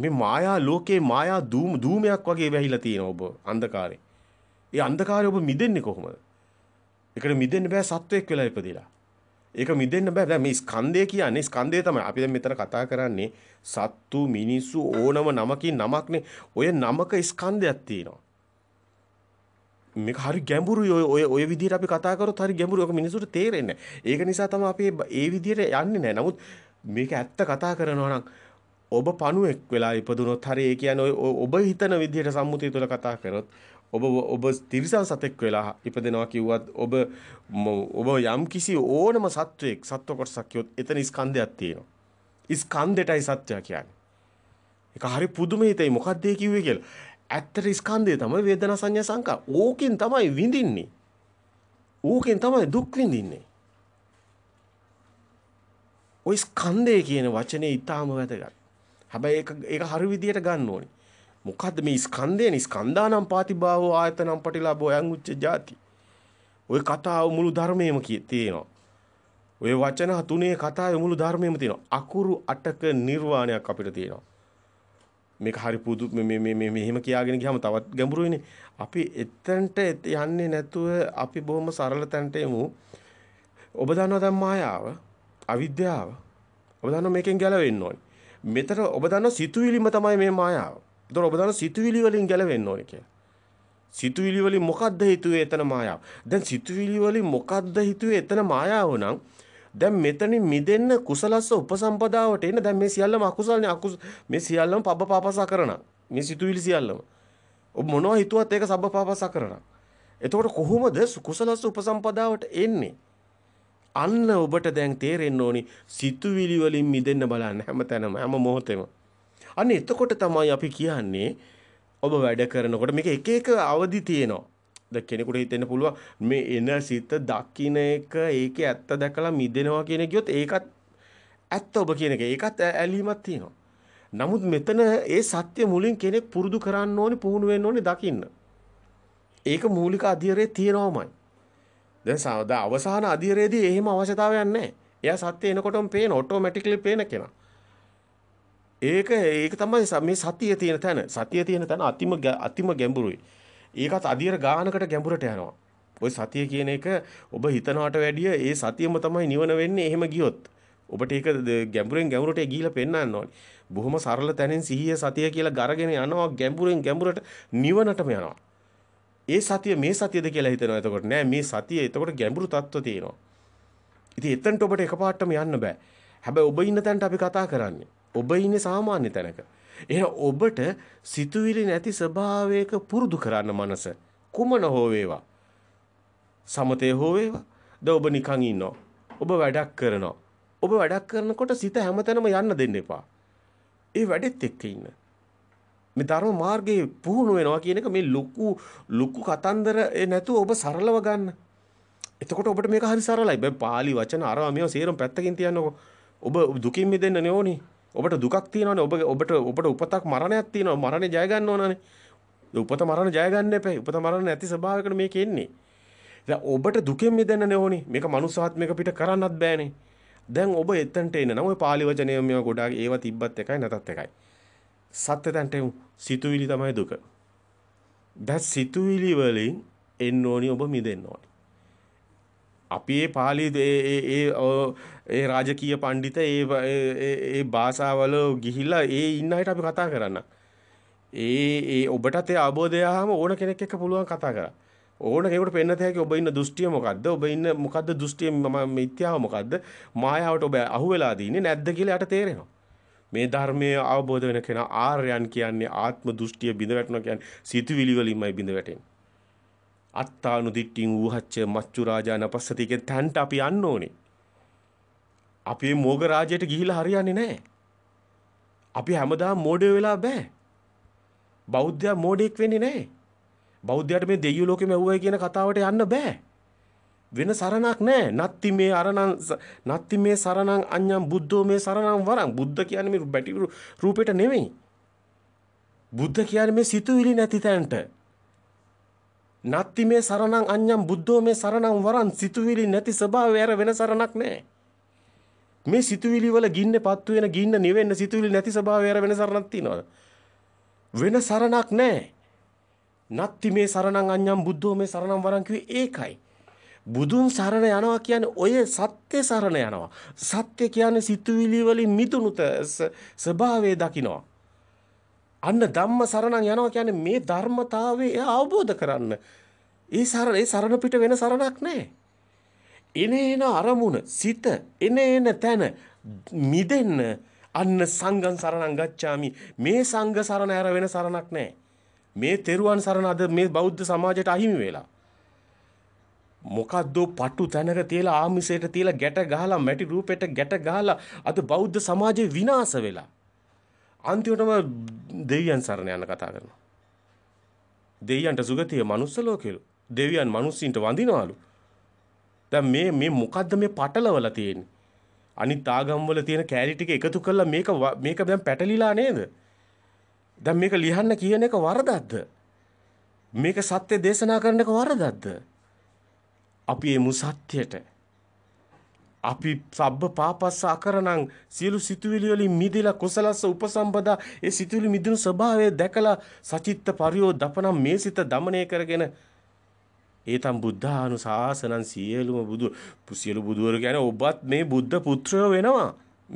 මේ මායා ලෝකේ මායා දූම දූමයක් වගේ වැහිලා තියෙනවා ඔබ අන්ධකාරේ. ඒ අන්ධකාරය ඔබ මිදෙන්නේ කොහොමද? ඒකට මිදෙන්න බෑ සත්වයක් වෙලා ඉපදිලා. ඒක මිදෙන්න බෑ. දැන් මේ ස්කන්ධය කියන්නේ ස්කන්ධය තමයි. අපි දැන් මෙතන කතා කරන්නේ සත්තු, මිනිස්සු ඕනම නමකින් නමක්නේ. ඔය නමක ස්කන්ධයක් තියෙනවා. මේක හරි ගැඹුරුයි ඔය ඔය ඔය විදිහට අපි කතා කරොත් හරි ගැඹුරුයි. ඔක මිනිසුන්ට තේරෙන්නේ නැහැ. ඒක නිසා තමයි අපි ඒ විදිහට යන්නේ නැහැ. නමුත් මේක ඇත්ත කතා කරනවා නම් ඔබ පණුවෙක් වෙලා ඉපදුනොත් හරි ඒ කියන්නේ ඔබ හිතන විදිහට සම්මුතිය තුළ කතා කරොත් ඔබ ඔබ තිරිසන් සතෙක් වෙලා ඉපදෙනවා කිව්වත් ඔබ ඔබ යම් කිසි ඕනම සත්වයක් සත්ව කොටසක් කියොත් එතන ස්කන්ධයක් තියෙනවා. ස්කන්ධෙටයි සත්‍ය කියන්නේ. ඒක හරි පුදුමේතයි මොකක්ද ඒ කිව්වේ කියලා. ඇත්තට ස්කන්ධය තමයි වේදනා සංඥා සංකා. ඕකෙන් තමයි විඳින්නේ. ඕකෙන් තමයි දුක් විඳින්නේ. ওই ස්කන්ධය කියන වචනේ ඊටාම වැදගත්. හැබැයි ඒක ඒක හරි විදියට ගන්න ඕනේ. මොකද්ද මේ ස්කන්ධය නිස්කන්ධානම් පාතිභාවෝ ආයතනම් පටිලාභෝ යං උච්ච ජාති. ওই කතාව මුළු ධර්මයේම තියෙනවා. ওই වචන තුනේ කතාවේ මුළු ධර්මයේම තියෙනවා. අකුරු අටක නිර්වාණයක් අපිට තියෙනවා. මේක හරි පුදු මේ මේ මේ මෙහෙම කියාගෙන ගියාම තවත් ගැඹුරුයිනේ. අපි එතනට යන්නේ නැතුව අපි බොහොම සරල තැනට යමු. ඔබ දන්නවා දැන් මායාව, අවිද්‍යාව. ඔබ දන්නවා මේකෙන් ගැලවෙන්න ඕනේ. මෙතන ඔබ දන්නවා සිතුවිලිම තමයි මේ මායාව. ඒතකොට ඔබ දන්න සිතුවිලි වලින් ගැලවෙන්න ඕනේ කියලා. සිතුවිලි වලින් මොකද්ද හිතුවේ එතන මායාව? දැන් සිතුවිලි වලින් මොකද්ද හිතුවේ එතන මායාව නම් දැන් මෙතනින් මිදෙන්න කුසලස්ස උපසම්පදාවට එන්න දැන් මේ සියල්ලම අකුසල්නේ අකුස මේ සියල්ලම පබ්බපාපසා කරනවා. මේ සිතුවිලි සියල්ලම. ඔබ මොනවා හිතුවත් ඒක සබ්බපාපසා කරනවා. එතකොට කොහොමද කුසලස්ස උපසම්පදාවට එන්නේ? අන්න ඔබට දැන් තේරෙන්න ඕනි සිතුවිලි වලින් මිදෙන්න බලන්න හැමතැනම හැම මොහොතේම. අන්න එතකොට තමයි අපි කියන්නේ ඔබ වැඩ කරනකොට මේක එක එක අවදි තියෙනවා. ද කෙනෙකුට හිතෙන්න පුළුවන් මේ එන සිත දකින්න එක ඒකේ ඇත්ත දැකලා මිදෙනවා කියන ගියොත් ඒකත් ඇත්ත ඔබ කියන එක. ඒකත් ඇලීමක් තියෙනවා. නමුත් මෙතන ඒ සත්‍ය මුලින් කෙනෙක් පුරුදු කරන්න ඕනේ පුහුණු වෙන්න ඕනේ දකින්න. ඒක මූලික අධිරේ තියෙනවමයි. දැන් සාදා අවසාන අධිරේදී එහෙම අවශ්‍යතාවයක් නැහැ. එයා සත්‍ය එනකොටම පේන ඔටෝමැටිකලි පේන කෙනා. ඒක ඒක තමයි මේ සතිය තියෙන තැන. සතිය තියෙන තැන අතිම අතිම ගැඹුරුයි. ඒකත් අධිර ගානකට ගැඹුරට යනවා. ඔය සතිය කියන එක ඔබ හිතනවට වැඩිය ඒ සතියම තමයි නිවන වෙන්නේ එහෙම ගියොත්. ඔබට ඒක ගැඹුරෙන් ගැඹුරට ගිහිලා පෙන්වන්න ඕනේ. බොහොම සරල තැනින් සිහිය සතිය කියලා ගරගෙන යනවා ගැඹුරෙන් ගැඹුරට නිවනටම යනවා. ඒ සතිය මේ සතියද කියලා හිතනවා එතකොට නෑ මේ සතිය එතකොට ගැඹුරු තත්ත්ව තියෙනවා. ඉතින් එතනට ඔබට එකපාරටම යන්න බෑ. හැබැයි ඔබ ඉන්න තැනට අපි කතා කරන්නේ ඔබ ඉන්නේ සාමාන්‍ය තැනක. එහෙනම් ඔබට සිතුවිලි නැති ස්වභාවයක පුරුදු කරන්න මනස. කුමන හෝ වේවා. සමතේ හෝ වේවා. ද ඔබ නිකන් ඉන්නවා. ඔබ වැඩක් කරනවා. ඔබ වැඩක් කරනකොට සිත හැමතැනම යන්න දෙන්න එපා. ඒ වැඩෙත් එක්ක ඉන්න. මේ ධර්ම මාර්ගයේ පුහුණු වෙනවා කියන එක මේ ලොකු ලොකු කතන්දර නැතුව ඔබ සරලව ගන්න. එතකොට ඔබට මේක හරි සරලයි. බෑ පාලි වචන අරවා මේවා සේරම පැත්තකින් තියන්නකො. ඔබ දුකින් මිදෙන්න ඕනේ. ඔබට දුකක් තියෙනවනේ ඔබ ඔබට ඔබට උපතක් මරණයක් තියෙනවා මරණේ ජය ගන්න ඕනනේ. උපත මරණ ජය ගන්න එපා. උපත මරණ නැති ස්වභාවයකට මේක එන්නේ. දැන් ඔබට දුකෙන් මිදෙන්නනේ ඕනේ. මේක මනුසාත්මයක පිට කරන්නත් බෑනේ. දැන් ඔබ එතනට එන්න නම් ඔය පාලි වචනය මේවා ගොඩාක් ඒවා තිබ්බත් එකයි නැතත් එකයි. සත්‍ය තැන්ට එමු. සිතුවිලි තමයි දුක. දැන් සිතුවිලි වලින් එන්න ඕනි ඔබ මිදෙන්න ඕනි. අපි ඒ පාලි ඒ ඒ ඒ රාජකීය පඬිත ඒ ඒ භාෂාවල ගිහිල්ලා ඒ ඉන්න අයට අපි කතා කරන්න. ඒ ඒ ඔබටත් ඒ අවබෝධය ආවම ඕන කෙනෙක් එක්ක පුළුවන් කතා කරා. ඕන කෙනෙකුට පෙන්න තැකි ඔබ ඉන්න දෘෂ්ටිය මොකද්ද? ඔබ ඉන්න මොකද්ද දෘෂ්ටිය මම මිත්‍යාව මොකද්ද? මායාවට ඔබ අහුවෙලා දින්නේ නැද්ද කියලා යට තේරෙනවා. මේ ධර්මය අවබෝධ වෙන කෙනා ආර්යයන් කියන්නේ ආත්ම දෘෂ්ටිය බිඳ වැටෙනවා කියන්නේ සිතුවිලි වලින්මයි බිඳ වැටෙන්නේ. අත්තානුදිට්ඨින් ඌහච්ච මච්චු රාජානපස්සතිකෙන් තැන්ට අපි යන්න ඕනේ. අපි මෝග රාජයට ගිහිලා හරියන්නේ නැහැ. අපි හැමදාම මෝඩය වෙලා බෑ. බෞද්ධයා මෝඩෙක් වෙන්නේ නැහැ. බෞද්ධයාට මේ දෙවියෝ ලෝකෙම ඇව්වයි කියන කතාවට යන්න බෑ. වෙන සරණක් නැහැ. නත්ති මේ අරණං නත්ති මේ සරණං අඤ්ඤං බුද්ධෝ මේ සරණං වරං. බුද්ධ කියන්නේ මේ බැටි රූපෙට නෙමෙයි. බුද්ධ කියන්නේ මේ සිතුවිලි නැති තැනට. නත්ති මේ සරණං අඤ්ඤම් බුද්ධෝ මේ සරණං වරන් සිතුවිලි නැති ස්වභාවය අර වෙන සරණක් නැහැ. මේ සිතුවිලි වල ගින්නේ පත්තු වෙන ගින්න නිවෙන්න සිතුවිලි නැති ස්වභාවය අර වෙන සරණක් තියනවාද? වෙන සරණක් නැහැ. නත්ති මේ සරණං අඤ්ඤම් බුද්ධෝ මේ සරණං වරන් ඒකයි. බුදුන් සරණ යනවා කියන්නේ ඔය සත්‍ය සරණ යනවා. සත්‍ය කියන්නේ සිතුවිලි වලින් මිදුණුත ස්වභාවය දකිනවා. අන්න ධම්ම සරණං යනවා කියන්නේ මේ ධර්මතාවය අවබෝධ කරන්න. ඒ සරණ ඒ සරණ පිට වෙන සරණක් නැහැ. එනේන අරමුණ, සිත, එනේන තැන මිදෙන්න අන්න සංඝං සරණං ගච්ඡාමි. මේ සංඝ සරණ ඇර වෙන සරණක් නැහැ. මේ තෙරුවන් සරණ අද මේ බෞද්ධ සමාජයට අහිමි වෙලා. මොකද්ද පටු තැනක තියලා ආමිසයට තියලා ගැට ගහලා මැටි රූපෙට ගැට ගහලා අද බෞද්ධ සමාජේ විනාශ වෙලා අන්තිමටම දෙවියන් සරණ යන කතා කරනවා. දෙවියන්ට සුගතිය මනුස්ස ලෝකෙලු. දෙවියන් මිනිස්සුන්ට වඳිනවලු. දැන් මේ මේ මොකද්ද මේ පටලවලා තියෙන්නේ? අනිත් ආගම්වල තියෙන කැලි ටික එකතු කරලා මේක මේක දැන් පැටලිලා නේද? දැන් මේක ලියන්න කියන එක වරදක්ද? මේක සත්‍ය දේශනා කරන එක වරදක්ද? අපි මේ මුසත්‍යයට අපි සබ්බ පාපස්ස අකරණං සියලු සිතුවිලි වලින් මිදලා කුසලස්ස උපසම්පදා ඒ සිතුවිලි මිදුණු ස්වභාවය දැකලා සචිත්ත පරියෝ දපනම් මේ සිත দমনය කරගෙන ඒතම් බුද්ධානුශාසනං සියලුම බුදු සියලු බුදුවරු කියන්නේ ඔබත් මේ බුද්ධ පුත්‍රයෝ වෙනවා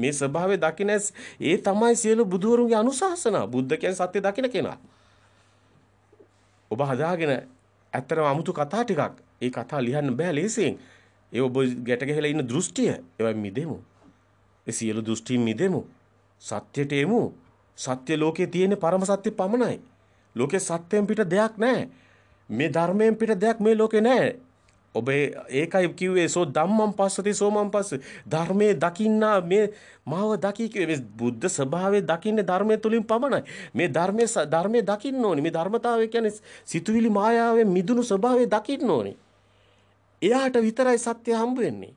මේ ස්වභාවය දකින්නස් ඒ තමයි සියලු බුදුවරුන්ගේ අනුශාසනා බුද්ධ කියන්නේ සත්‍ය දකින්න කෙනා ඔබ හදාගෙන ඇත්තටම අමුතු කතා ටිකක් ඒ කතා ලියන්න බෑ ලේසියෙන් ඒ ඔබ ගැටගැහෙලා ඉන්න දෘෂ්ටිය ඒවා මිදෙමු. ඒ සියලු දෘෂ්ටි මිදෙමු. සත්‍යයට එමු. සත්‍ය ලෝකේ තියෙන පරම සත්‍ය පමණයි. ලෝකේ සත්‍යයෙන් පිට දෙයක් නැහැ. මේ ධර්මයෙන් පිට දෙයක් මේ ලෝකේ නැහැ. ඔබ ඒකයි කිව්වේ සෝ ධම්මං පස්සති සෝමං පස්ස ධර්මයේ දකින්නා මේ මාව දකි කිව්වේ මේ බුද්ධ ස්වභාවයේ දකින්නේ ධර්මයේ තුලින් පමණයි මේ ධර්මයේ ධර්මයේ දකින්න ඕනි මේ ධර්මතාවය කියන්නේ සිතුවිලි මායාවෙන් මිදුණු ස්වභාවය දකින්න ඕනි එයාට විතරයි සත්‍ය හම්බ වෙන්නේ.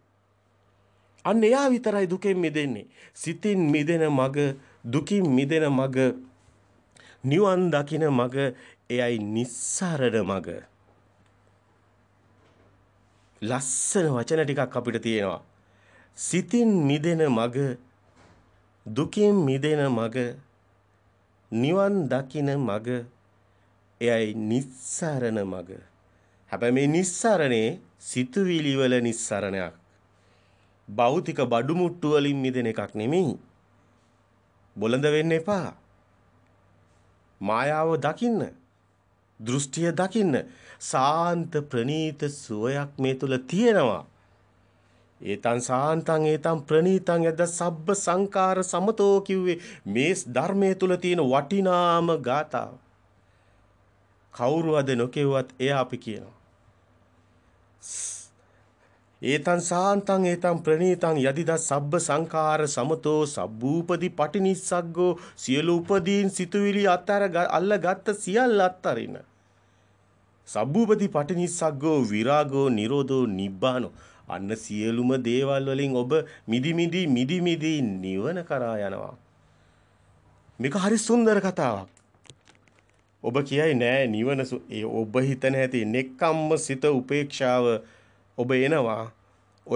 අන්න එයා විතරයි දුකෙන් මිදෙන්නේ. සිතින් මිදෙන මග, දුකින් මිදෙන මග, නිවන් දකින මග, එයයි නිස්සරණ මග. ලස්සන වචන ටිකක් අපිට තියෙනවා. සිතින් මිදෙන මග, දුකින් මිදෙන මග, නිවන් දකින මග, එයයි නිස්සරණ මග. හැබැයි මේ නිස්සරණේ සිතුවිලි වල නිස්සරණයක්. භෞතික බඩුමුට්ටු වලින් මිදෙන එකක් නෙමෙයි. බොළඳ වෙන්න එපා. මායාව දකින්න. දෘෂ්ටිය දකින්න. සාන්ත ප්‍රනීත සුවයක් මේ තුල තියෙනවා. ඒතං සාන්තං ඒතං ප්‍රනීතං යද සබ්බ සංකාර සමතෝ කිව්වේ මේ ධර්මයේ තුල තියෙන වටිනාම ගාතාව. කවුරු අද නොකෙව්වත් එයා අපි කියනවා. ඒතං සාන්තං ඒතං ප්‍රණීතං යදිදස් සබ්බ සංඛාර සමතෝ සබ්බූපදි පටිනිස්සග්ගෝ සියලු උපදීන් සිතුවිලි අතර අල්ලගත් සියල්ල අත්තරින සබ්බූපදි පටිනිස්සග්ගෝ විරාගෝ නිරෝධෝ නිබ්බානෝ අන්න සියලුම දේවල් වලින් ඔබ මිදි මිදි මිදි මිදි නිවන කරා යනවා මේක හරි සුන්දර කතාවක් ඔබ කියයි නෑ නිවන ඔබ හිතන ඇති නෙක්කම්ම සිත උපේක්ෂාව ඔබ එනවා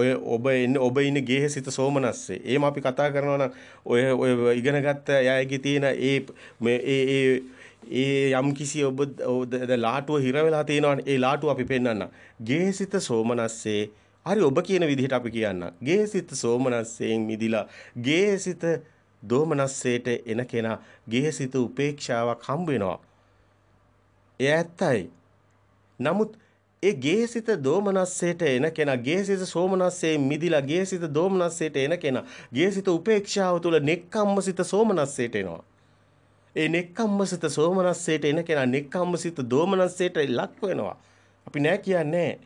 ඔය ඔබ එන්න ඔබ ඉන්න ගේහ සිත සෝමනස්සේ ඒම අපි කතා කරනවා නම් ඔය ඔය ඉගෙනගත්ත අයගේ තියෙන ඒ මේ ඒ ඒ ඒ යම් කිසි ඔබ ලාටුව හිර වෙලා තියෙනවනේ ඒ ලාටුව අපි පෙන්වන්න. ගේහසිත සෝමනස්සේ හරි ඔබ කියන විදිහට අපි කියන්න. ගේහසිත සෝමනස්සයෙන් මිදිලා ගේහසිත දෝමනස්සේට එන කෙනා ගේහසිත උපේක්ෂාවක් හම්බ වෙනවා. එය ඇත්තයි. නමුත් ඒ ගේසිත දෝමනස්සයට එන කෙනා ගේසිත සෝමනස්සේ මිදිලා ගේසිත දෝමනස්සයට එන කෙනා ගේසිත උපේක්ෂාව තුළ නෙක්ඛම්මසිත සෝමනස්සයට එනවා. ඒ නෙක්ඛම්මසිත සෝමනස්සයට එන කෙනා නෙක්ඛම්මසිත දෝමනස්සයට ලක් වෙනවා. අපි නෑ කියන්නේ.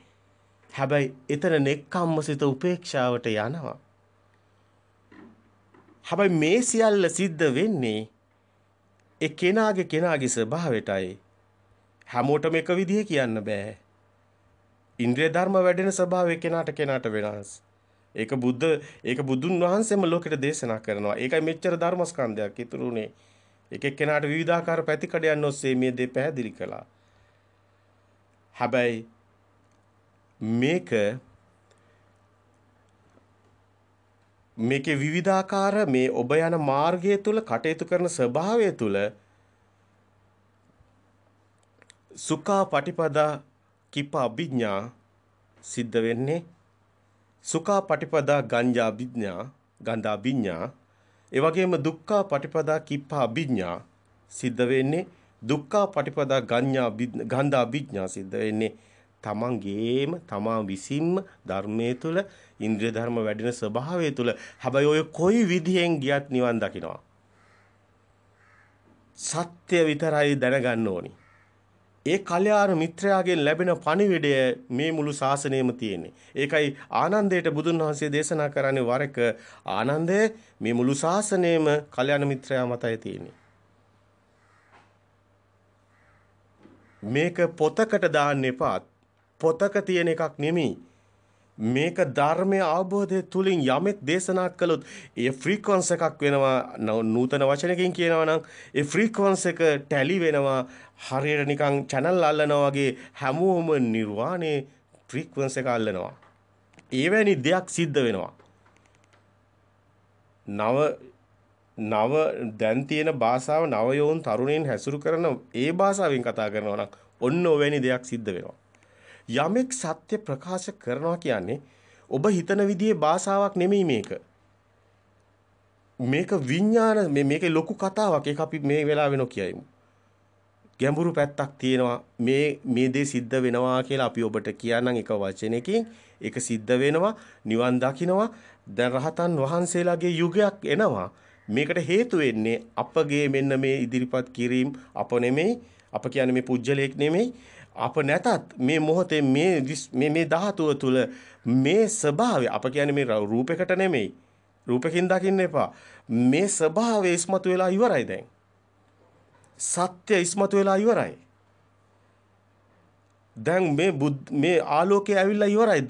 හැබැයි එතන නෙක්ඛම්මසිත උපේක්ෂාවට යනවා. හැබැයි මේ සියල්ල සිද්ධ වෙන්නේ ඒ කෙනාගේ කෙනාගේ ස්වභාවයටයි හැමෝටම එක විදිහ කියන්න බෑ. ඉන්ද්‍රිය ධර්ම වැඩෙන ස්වභාවය කෙනාට කෙනාට වෙනස්. ඒක බුද්ධ ඒක බුදුන් වහන්සේම ලෝකෙට දේශනා කරනවා. ඒකයි මෙච්චර ධර්මස්කන්ධයක් ඉතුරුනේ. එක එක්කෙනාට විවිධාකාර පැතිකඩයන් ඔස්සේ මේ දේ පැහැදිලි කළා. හැබැයි මේක මේකේ විවිධාකාර මේ ඔබ යන මාර්ගය තුල කටයුතු කරන ස්වභාවය තුල සුඛා පටිපදා කිප අභිඥා සිද්ධ වෙන්නේ සුඛා පටිපදා ගංජා අභිඥා ගන්ධා අභිඥා ඒ වගේම දුක්ඛා පටිපදා කිප්ප අභිඥා සිද්ධ වෙන්නේ දුක්ඛා පටිපදා ගඤ්ඤා ගන්ධා අභිඥා සිද්ධ වෙන්නේ තමන්ගේම තමා විසින්ම ධර්මයේ තුල ඉන්ද්‍රිය ධර්ම වැඩෙන ස්වභාවය තුල හැබැයි ඔය කොයි විදිහෙන් ගියත් නිවන් දකිනවා සත්‍ය විතරයි දැනගන්න ඕනේ ඒ කල්යාර මිත්‍රයාගෙන් ලැබෙන පණිවිඩය මේ මුළු ශාසනයම තියෙන්නේ. ඒකයි ආනන්දයට බුදුන් වහන්සේ දේශනා කරන්නේ වරක ආනන්දය මේ මුළු ශාසනයම කල්යාණ මිත්‍රයා මතයි තියෙන්නේ. මේක පොතකට දාන්න එපා. පොතක තියෙන එකක් නෙමෙයි. මේක ධර්මය අවබෝධය තුළින් යමෙක් දේශනාත් කළොත් ඒ ෆ්‍රීකවන්ස් එකක් වෙනවා නූතන වචනකින් කියනවා නම් ඒ ෆ්‍රීකවන්ස් එක ටැලි වෙනවා හරියට නිකන් channel අල්ලනවා වගේ හැමෝම නිර්වාණේ ෆ්‍රීකවන්ස් එක අල්ලනවා. ඒවැනි දෙයක් සිද්ධ වෙනවා. නව නව දැන් තියෙන භාෂාව නව යෝන් තරුණයින් හැසුරු කරන ඒ භාෂාවෙන් කතා කරනවා නම් ඔන්න ඔවැනි දෙයක් සිද්ධ වෙනවා. යමෙක් සත්‍ය ප්‍රකාශ කරනවා කියන්නේ ඔබ හිතන විදිහේ භාෂාවක් නෙමෙයි මේක. මේක විඥාන මේ මේකේ ලොකු කතාවක් ඒක අපි මේ වෙලාවේ නොකියයිමු. ගැඹුරු පැත්තක් තියෙනවා මේ මේ දේ සිද්ධ වෙනවා කියලා අපි ඔබට කියන්නම් එක වචනයකින් ඒක සිද්ධ වෙනවා නිවන් දකින්නවා දැන් රහතන් වහන්සේලාගේ යුගයක් එනවා මේකට හේතු වෙන්නේ අපගේ මෙන්න මේ ඉදිරිපත් කිරීම අප නෙමෙයි අප කියන්නේ මේ පුජ්‍යලයක් නෙමෙයි අප නැතත් මේ මොහොතේ මේ මේ මේ ධාතුව තුල මේ ස්වභාවය අප කියන්නේ මේ රූපයකට නෙමෙයි රූපකින් දකින්න එපා මේ ස්වභාවය ඉස්මතු වෙලා ඉවරයි දැන් සත්‍ය ඉස්මතු වෙලා ඉවරයි දැන් මේ මේ ආලෝකය ඇවිල්ලා ඉවරයි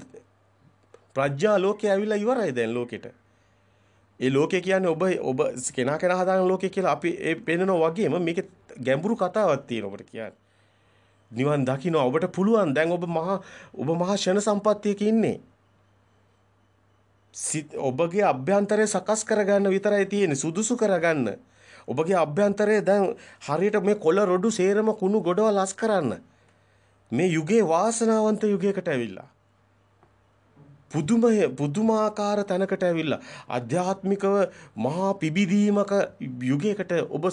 ප්‍රඥා ලෝකය ඇවිල්ලා ඉවරයි දැන් ලෝකෙට ඒ ලෝකය කියන්නේ ඔබ ඔබ කෙනා කෙනා හදාන ලෝකය කියලා අපි ඒ පෙන්නනා වගේම මේකේ ගැඹුරු කතාවක් තියෙනවා ඔබට කියන්නේ නිවන් දකින්න ඔබට පුළුවන් දැන් ඔබ මහා ඔබ මහා ෂණ සම්පත්තියක ඉන්නේ. ඔබගේ අභ්‍යන්තරය සකස් කරගන්න විතරයි තියෙන්නේ සුදුසු කරගන්න. ඔබගේ අභ්‍යන්තරය දැන් හරියට මේ කොළ රොඩු සේරම කුණු ගොඩව ලස් කරන්න. මේ යුගයේ වාසනාවන්ත යුගයකට ඇවිල්ලා. පුදුමය පුදුමාකාර තැනකට ඇවිල්ලා අධ්‍යාත්මිකව මහා පිබිදීමක යුගයකට ඔබ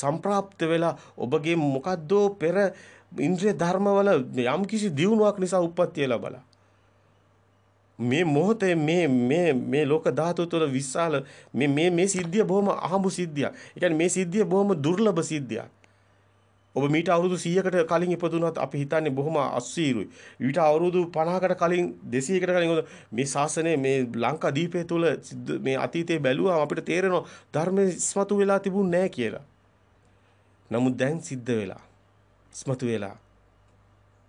සම්ප්‍රාප්ත වෙලා ඔබගේ මොකද්දෝ පෙර ඉන්ද්‍රිය ධර්මවල යම්කිසි දියුණුවක් නිසා උප්පත්තිය ලබලා මේ මොහොතේ මේ මේ මේ ලෝක ධාතු තුළ විශාල මේ මේ මේ සිද්ධිය බොහොම අහඹු සිද්ධියක්. ඒ කියන්නේ මේ සිද්ධිය බොහොම දුර්ලභ සිද්ධියක්. ඔබ මීට අවුරුදු 100කට කලින් ඉපදුනත් අපි හිතන්නේ බොහොම අසීරුයි. ඊට අවුරුදු 50කට කලින් 200කට කලින් මේ ශාසනය මේ ලංකා දීපය තුළ මේ අතීතයේ බැලුවාම අපිට තේරෙනවා ධර්මයේ ඉස්මතු වෙලා තිබුණ නැහැ කියලා. නමුත් දැන් සිද්ධ වෙලා ඉස්මතු වෙලා.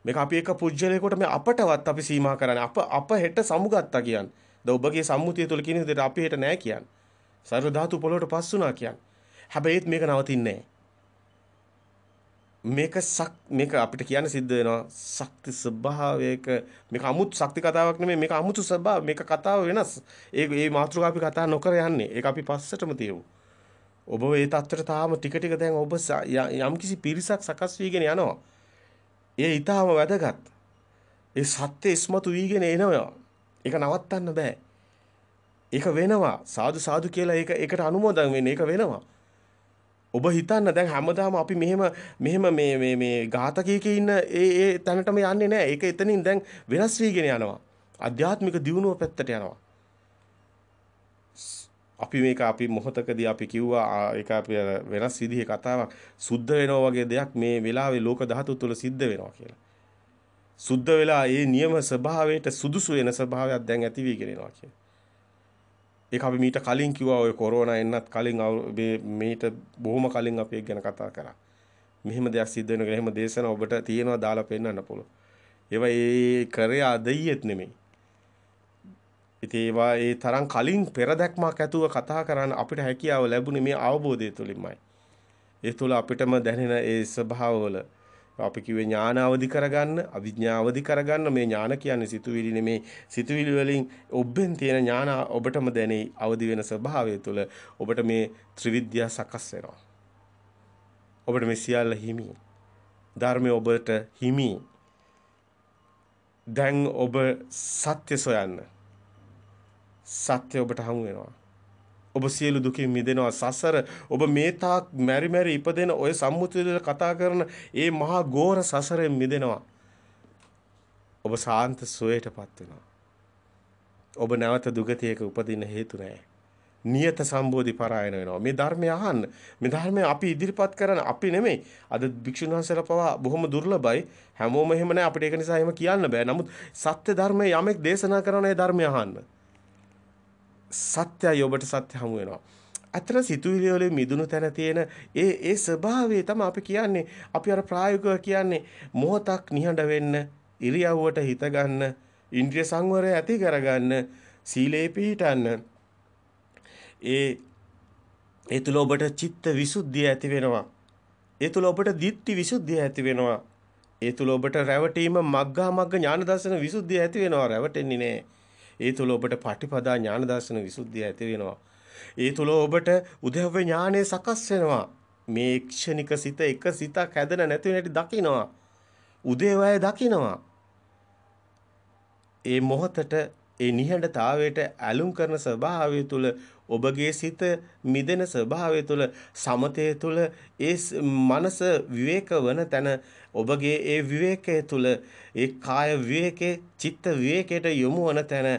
මේක අපි එක පුජ්‍යලයකට මේ අපටවත් අපි සීමා කරන්නේ. අප අප හෙට සමුගත්තා කියන්නේ. ද ඔබගේ සම්මුතිය තුල කියන විදිහට අපි හෙට නෑ කියන්නේ. සර්ව ධාතු පොළොවට පස් වුණා කියන්නේ. හැබැයිත් මේක නවතින්නේ මේක සක් මේක අපිට කියන්න සිද්ධ වෙනවා ශක්ති ස්වභාවයක මේක අමුතු ශක්ති කතාවක් නෙමෙයි මේක අමුතු ස්වභාව මේක කතාව වෙනස් ඒ මේ මාතෘකාව අපි කතා නොකර යන්නේ ඒක අපි පස්සටම තියමු ඔබ ඒ තත්ත්වයට තාම ටික ටික දැන් ඔබ යම්කිසි පිරිසක් සකස් වීගෙන යනවා. ඒ ඊටාම වැදගත්. ඒ සත්‍ය ඉස්මතු වීගෙන එනවා. ඒක නවත්තන්න බෑ. ඒක වෙනවා. සාදු සාදු කියලා ඒක ඒකට අනුමෝදන් වෙන්න ඒක වෙනවා. ඔබ හිතන්න දැන් හැමදාම අපි මෙහෙම මෙහෙම මේ මේ මේ ඝාතකයක ඉන්න ඒ ඒ තැනටම යන්නේ නැහැ. ඒක එතනින් දැන් වෙනස් වීගෙන යනවා. අධ්‍යාත්මික දියුණුව පැත්තට යනවා. අපි මේක අපි මොහතකදී අපි කිව්වා ඒක අපි වෙනස් විදිහේ කතාවක් සුද්ධ වෙනවා වගේ දෙයක් මේ වෙලාවේ ලෝක ධාතු තුල සිද්ධ වෙනවා කියලා. සුද්ධ වෙලා ඒ නියම ස්වභාවයට සුදුසු වෙන ස්වභාවයක් දැන් ඇති වී කියනවා කියලා. ඒක අපි මීට කලින් කිව්වා ඔය කොරෝනා එන්නත් කලින් මේ මීට බොහොම කලින් අපි ඒක ගැන කතා කරා. මෙහෙම දෙයක් සිද්ධ වෙනවා කියලා එහෙම දේශන ඔබට තියෙනවා දාලා පෙන්නන්න පුළුවන්. ඒවා ඒ කරේ අදයියෙත් නෙමෙයි. ඉතින් ඒවා ඒ තරම් කලින් පෙරදැක්මක් ඇතුව කතා කරන්න අපිට හැකියාව ලැබුණේ මේ අවබෝධය තුලින්මයි. ඒ තුල අපිටම දැනෙන ඒ ස්වභාවවල අපි කිව්වේ ඥාන අවදි කරගන්න, අවිඥා අවදි කරගන්න මේ ඥාන කියන්නේ සිතුවිලි නෙමේ. සිතුවිලි වලින් ඔබෙන් තියෙන ඥාන ඔබටම දැනේ අවදි වෙන ස්වභාවය තුළ ඔබට මේ ත්‍රිවිද්‍යා සකස් වෙනවා. ඔබට මේ සියල්ල හිමි. ධර්මය ඔබට හිමි. දැන් ඔබ සත්‍ය සොයන්න. සත්‍ය ඔබට හමු වෙනවා. ඔබ සියලු දුකින් මිදෙනවා සසර ඔබ මේ තාක් මෙරි මෙරි ඉපදෙන ඔය සම්මුතිය කතා කරන ඒ මහා ගෝර සසරෙන් මිදෙනවා. ඔබ සාන්ත සුවයටපත් වෙනවා. ඔබ නැවත දුගතියක උපදින හේතු නැහැ. නියත සම්බෝධි පරායන වෙනවා. මේ ධර්මය අහන්න. මේ ධර්මය අපි ඉදිරිපත් කරන අපි නෙමෙයි. අද භික්ෂුන් වහන්සේලා පවා බොහොම දුර්ලභයි. හැමෝම එහෙම නැහැ. අපිට ඒක නිසා එහෙම කියන්න බෑ. නමුත් සත්‍ය ධර්මයේ යමෙක් දේශනා කරන ඒ ධර්මය අහන්න. සත්‍යය ඔබට සත්‍ය හමු වෙනවා. ඇත්තට සිතුවිලි වලින් මිදුණු තැන තියෙන ඒ ඒ ස්වභාවය තමයි අපි කියන්නේ. අපි අර ප්‍රායෝගිකව කියන්නේ මොහොතක් නිහඬ වෙන්න, ඉරියව්වට හිත ගන්න, ඉන්ද්‍රිය සංවරය ඇති කරගන්න, සීලේ පිහිටන්න. ඒ ඒ තුල ඔබට චිත්ත විසුද්ධිය ඇති වෙනවා. ඒ තුල ඔබට දිට්ඨි විසුද්ධිය ඇති වෙනවා. ඒ තුල ඔබට රැවටීම මග්ගා මග්ග ඥාන දර්ශන විසුද්ධිය ඇති වෙනවා. රැවටෙන්නේ නැහැ. ඒ තුල ඔබට පටිපදා ඥාන දර්ශන විසුද්ධිය ඇති වෙනවා. ඒ තුල ඔබට උදව්ව ඥානය සකස් වෙනවා. මේ ක්ෂණික සිත එක සිතක් හැදෙන නැති වෙන හැටි දකිනවා. උදේවය දකිනවා. ඒ මොහොතට ඒ නිහඬතාවයට ඇලුම් කරන ස්වභාවය තුළ ඔබගේ සිත මිදෙන ස්වභාවය තුළ සමතය තුළ ඒ මනස විවේක වන තැන ඔබගේ ඒ විවේකය තුළ ඒ කාය විවේකයේ චිත්ත විවේකයට යොමු වන තැන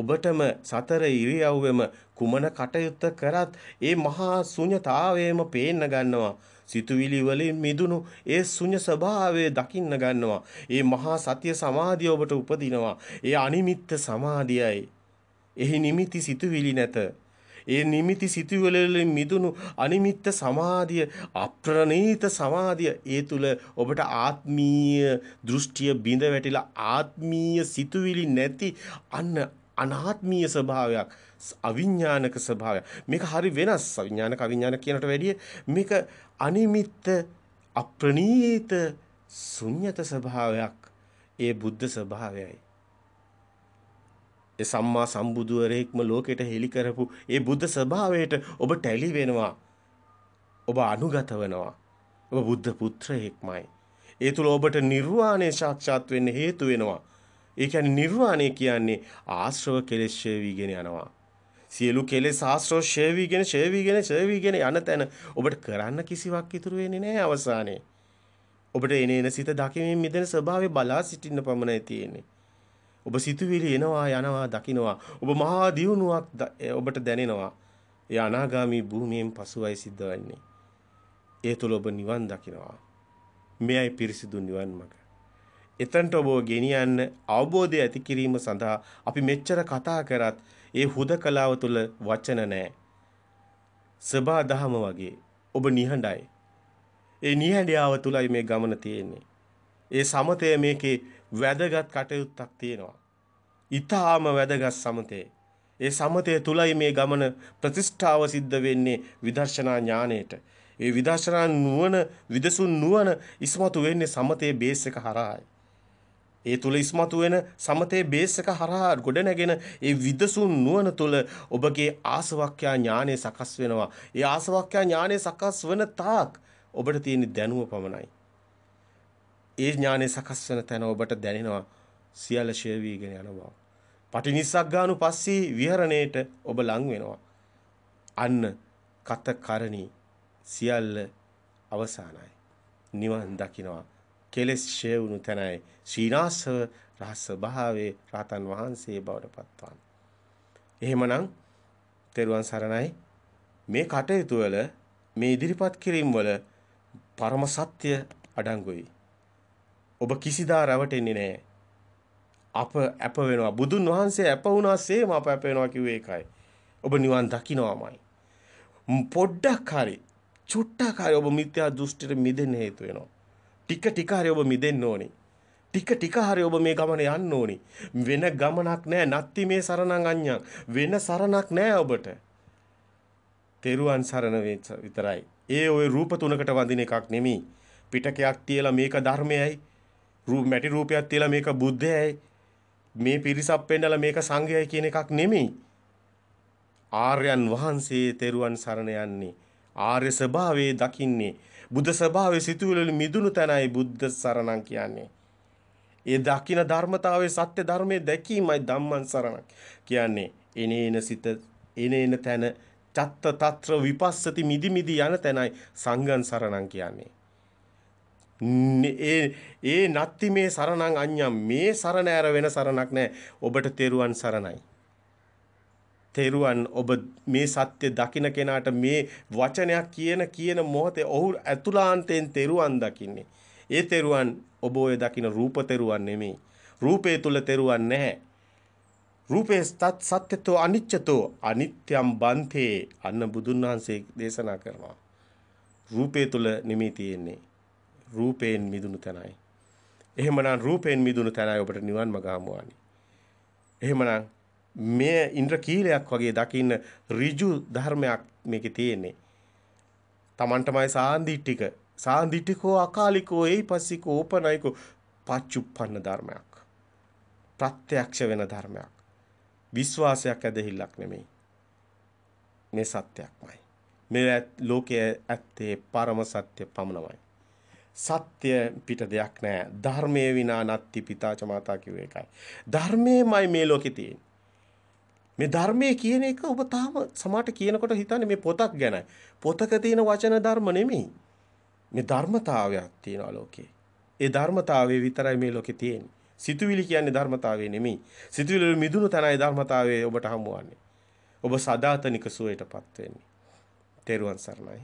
ඔබටම සතර ඉරියව්වෙම කුමන කටයුත්ත කරත් ඒ මහා ශුන්‍යතාවයම පේන්න ගන්නවා සිතුවිලි වලින් මිදුණු ඒ ශුන්‍ය ස්වභාවය දකින්න ගන්නවා. ඒ මහා සතිය සමාධිය ඔබට උපදිනවා. ඒ අනිමිත්ත සමාධියයි. එහි නිමිති සිතුවිලි නැත. ඒ නිමිති සිතුවිලි මිදුණු අනිමිත්ත සමාධිය, අප්‍රණීත සමාධිය ඒ තුල ඔබට ආත්මීය දෘෂ්ටිය බිඳ වැටිලා ආත්මීය සිතුවිලි නැති අන්න අනාත්මීය ස්වභාවයක් අවිඥානික ස්වභාවය. මේක හරි වෙනස්. අවිඥානික අවිඥානික කියනට වැඩිය මේක අනිමිත්ත අප්‍රණීත ශුන්්‍යත ස්වභාවයක්. ඒ බුද්ධ ස්වභාවයයි. ඒ සම්මා සම්බුදුවරයෙක්ම ලෝකෙට හෙළි කරපු ඒ බුද්ධ ස්වභාවයට ඔබ ටැලි වෙනවා. ඔබ අනුගත වෙනවා. ඔබ බුද්ධ පුත්‍රයෙක්මයි. ඒ තුල ඔබට නිර්වාණය සාක්ෂාත් වෙන්න හේතු වෙනවා. ඒ කියන්නේ නිර්වාණය කියන්නේ ආශ්‍රව කෙලෙස් ඡේවිගෙන යනවා. සියලු කෙලෙස් ආශ්‍රව ෂේවිගෙන ෂේවිගෙන ෂේවිගෙන යන තැන ඔබට කරන්න කිසිවක් ඉතුරු වෙන්නේ නැහැ අවසානයේ. ඔබට එන එන සිත දකිමින් මිදෙන ස්වභාවය බලා සිටින්න පමණයි තියෙන්නේ. ඔබ සිතුවිලි එනවා යනවා දකිනවා. ඔබ මහා දියුණුවක් ඔබට දැනෙනවා. ඒ අනාගාමි භූමියෙන් පසුවයි සිද්ධ වෙන්නේ. ඒ තුළ ඔබ නිවන් දකිනවා. මෙයයි පිරිසිදු නිවන් මඟ. එතනට ඔබ ගෙනියන්න අවබෝධය ඇති කිරීම සඳහා අපි මෙච්චර කතා කරත් ඒ හුදකලාව තුල වචන නැහැ. සබා දහම වගේ ඔබ නිහඬයි. ඒ නිහඬියාව තුලයි මේ ගමන තියෙන්නේ. ඒ සමතය මේකේ වැදගත් කටයුත්තක් තියෙනවා. ඊටාම වැදගත් සමතේ. ඒ සමතය තුලයි මේ ගමන ප්‍රතිෂ්ඨාව සිද්ධ වෙන්නේ විදර්ශනා ඥාණයට. ඒ විදර්ශනා නුවණ විදසුන් නුවණ ඉස්මතු වෙන්නේ සමතේ බේස් එක හරහායි. ඒ තුල ඉස්මතු වෙන සමතේ බේස් එක හරහා ගොඩනැගෙන ඒ විදසුන් නුවණ තුල ඔබගේ ආසවක්ඛ්‍යා ඥානය සකස් වෙනවා. ඒ ආසවක්ඛ්‍යා ඥානය සකස් වෙන තාක් ඔබට තියෙන දැනුම පමණයි. ඒ ඥානය සකස් වෙන තැන ඔබට දැනෙනවා සියල්ල ෂේ වීගෙන යනවා. පටිනිස්සග්ගානු පස්සී විහරණයට ඔබ ලං වෙනවා. අන්න කතකරණී සියල්ල අවසానයි. නිවන් දකිනවා. කෙලෙස් ඡය වුණු තැනයි ශ්‍රීනාසව රහස් ස්වභාවයේ රහතන් වහන්සේ බවට පත්වන්. එහෙමනම් තෙරුවන් සරණයි මේ කටයුතු වල මේ ඉදිරිපත් කිරීම වල පරම සත්‍ය අඩංගුයි. ඔබ කිසිදා රැවටෙන්නේ නැහැ. අප අප වෙනවා බුදුන් වහන්සේ අප වුණාseම අප අප වෙනවා කිව්වේ ඒකයි. ඔබ නිවන් දකින්නවාමයි. පොඩ්ඩක් හරි චුට්ටක් හරි ඔබ මිත්‍යා දෘෂ්ටියට මිදෙන්න හේතු වෙනවා. ටික ටික හරි ඔබ මිදෙන්න ඕනි. ටික ටික හරි ඔබ මේ ගමන යන්න ඕනි. වෙන ගමනක් නෑ. නැත්ති මේ සරණං අඤ්ඤං. වෙන සරණක් නෑ ඔබට. තෙරුවන් සරණ විතරයි. ඒ ওই රූප තුනකට වඳින එකක් නෙමෙයි. පිටකයක් තියලා මේක ධර්මයයි. රූප මැටි රූපයක් තියලා මේක බුද්ධයයි. මේ පිරිසක් වෙන්නලා මේක සංඝයයි කියන එකක් නෙමෙයි. ආර්යයන් වහන්සේ තෙරුවන් සරණ යන්නේ ආර්ය ස්වභාවයේ දකින්නේ බුද්ධ ස්වභාවයේ සිතුවිලි මිදුණු තැනයි බුද්ධ සරණං කියන්නේ. ඒ දකින ධර්මතාවයේ සත්‍ය ධර්මයේ දැකීමයි ධම්මං සරණක් කියන්නේ. එනේන සිත එනේන තැන චත්ත తත්‍ර විපස්සති මිදි මිදි යන තැනයි සංඝං සරණං කියන්නේ. ඒ ඒ නත්ති මේ සරණං අඤ්ඤම් මේ සරණ ඇර වෙන සරණක් නැහැ. ඔබට තෙරුවන් සරණයි. තේරුවන් ඔබ මේ සත්‍ය දකින කෙනාට මේ වචනයක් කියන කියන මොහොතේ ඔහු ඇතුලාන්තයෙන් තේරුවන් දකින්නේ. ඒ තේරුවන් ඔබ ඔය දකින රූප තේරුවන් නෙමෙයි. රූපේ තුල තේරුවන් නැහැ. රූපේ ස්තත් සත්‍යතෝ අනිච්චතෝ අනිත්‍යම් බන්තේ අන්න බුදුන් වහන්සේ දේශනා කරනවා. රූපේ තුල නෙමෙයි තියෙන්නේ. රූපයෙන් මිදුණු තැනයි. එහෙමනම් රූපයෙන් මිදුණු තැනයි ඔබට නිවන් මඟ හමුවන්නේ. එහෙමනම් මේ ඉන්ද්‍රකීලයක් වගේ දකින්න ඍජු ධර්මයක් මේකේ තියෙන්නේ. Tamanටමයි සාන්දිටික සාන්දිටිකෝ අකාලිකෝ ඒයිපස්සිකෝ ඕපනයිකෝ පච්චුප්පන්න ධර්මයක්. ප්‍රත්‍යක්ෂ වෙන ධර්මයක්. විශ්වාසයක් ඇදහිල්ලක් නෙමෙයි. මේ සත්‍යක්මයි. මේ ලෝකයේ ඇත්තේ පරම සත්‍ය පමණමයි. සත්‍ය පිට දෙයක් නෑ. ධර්මයේ විනා නත්ති පිතාච මාතා කිව්ව එකයි. ධර්මයේමයි මේ ලෝකේ තියෙන්නේ. මේ ධර්මයේ කියන එක ඔබ තාම සමාට කියනකොට හිතන්නේ මේ පොතක් ගැනයි. පොතක තියෙන වචන ධර්ම නෙමෙයි. මේ ධර්මතාවයක් තියෙනවා ලෝකේ. ඒ ධර්මතාවය විතරයි මේ ලෝකේ තියෙන්නේ. සිතුවිලි කියන්නේ ධර්මතාවය නෙමෙයි. සිතුවිලි වල මිදුණු තනයි ධර්මතාවය ඔබට හමුවන්නේ. ඔබ සදාතනික සුවයටපත් වෙන්නේ. තෙරුවන් සරණයි.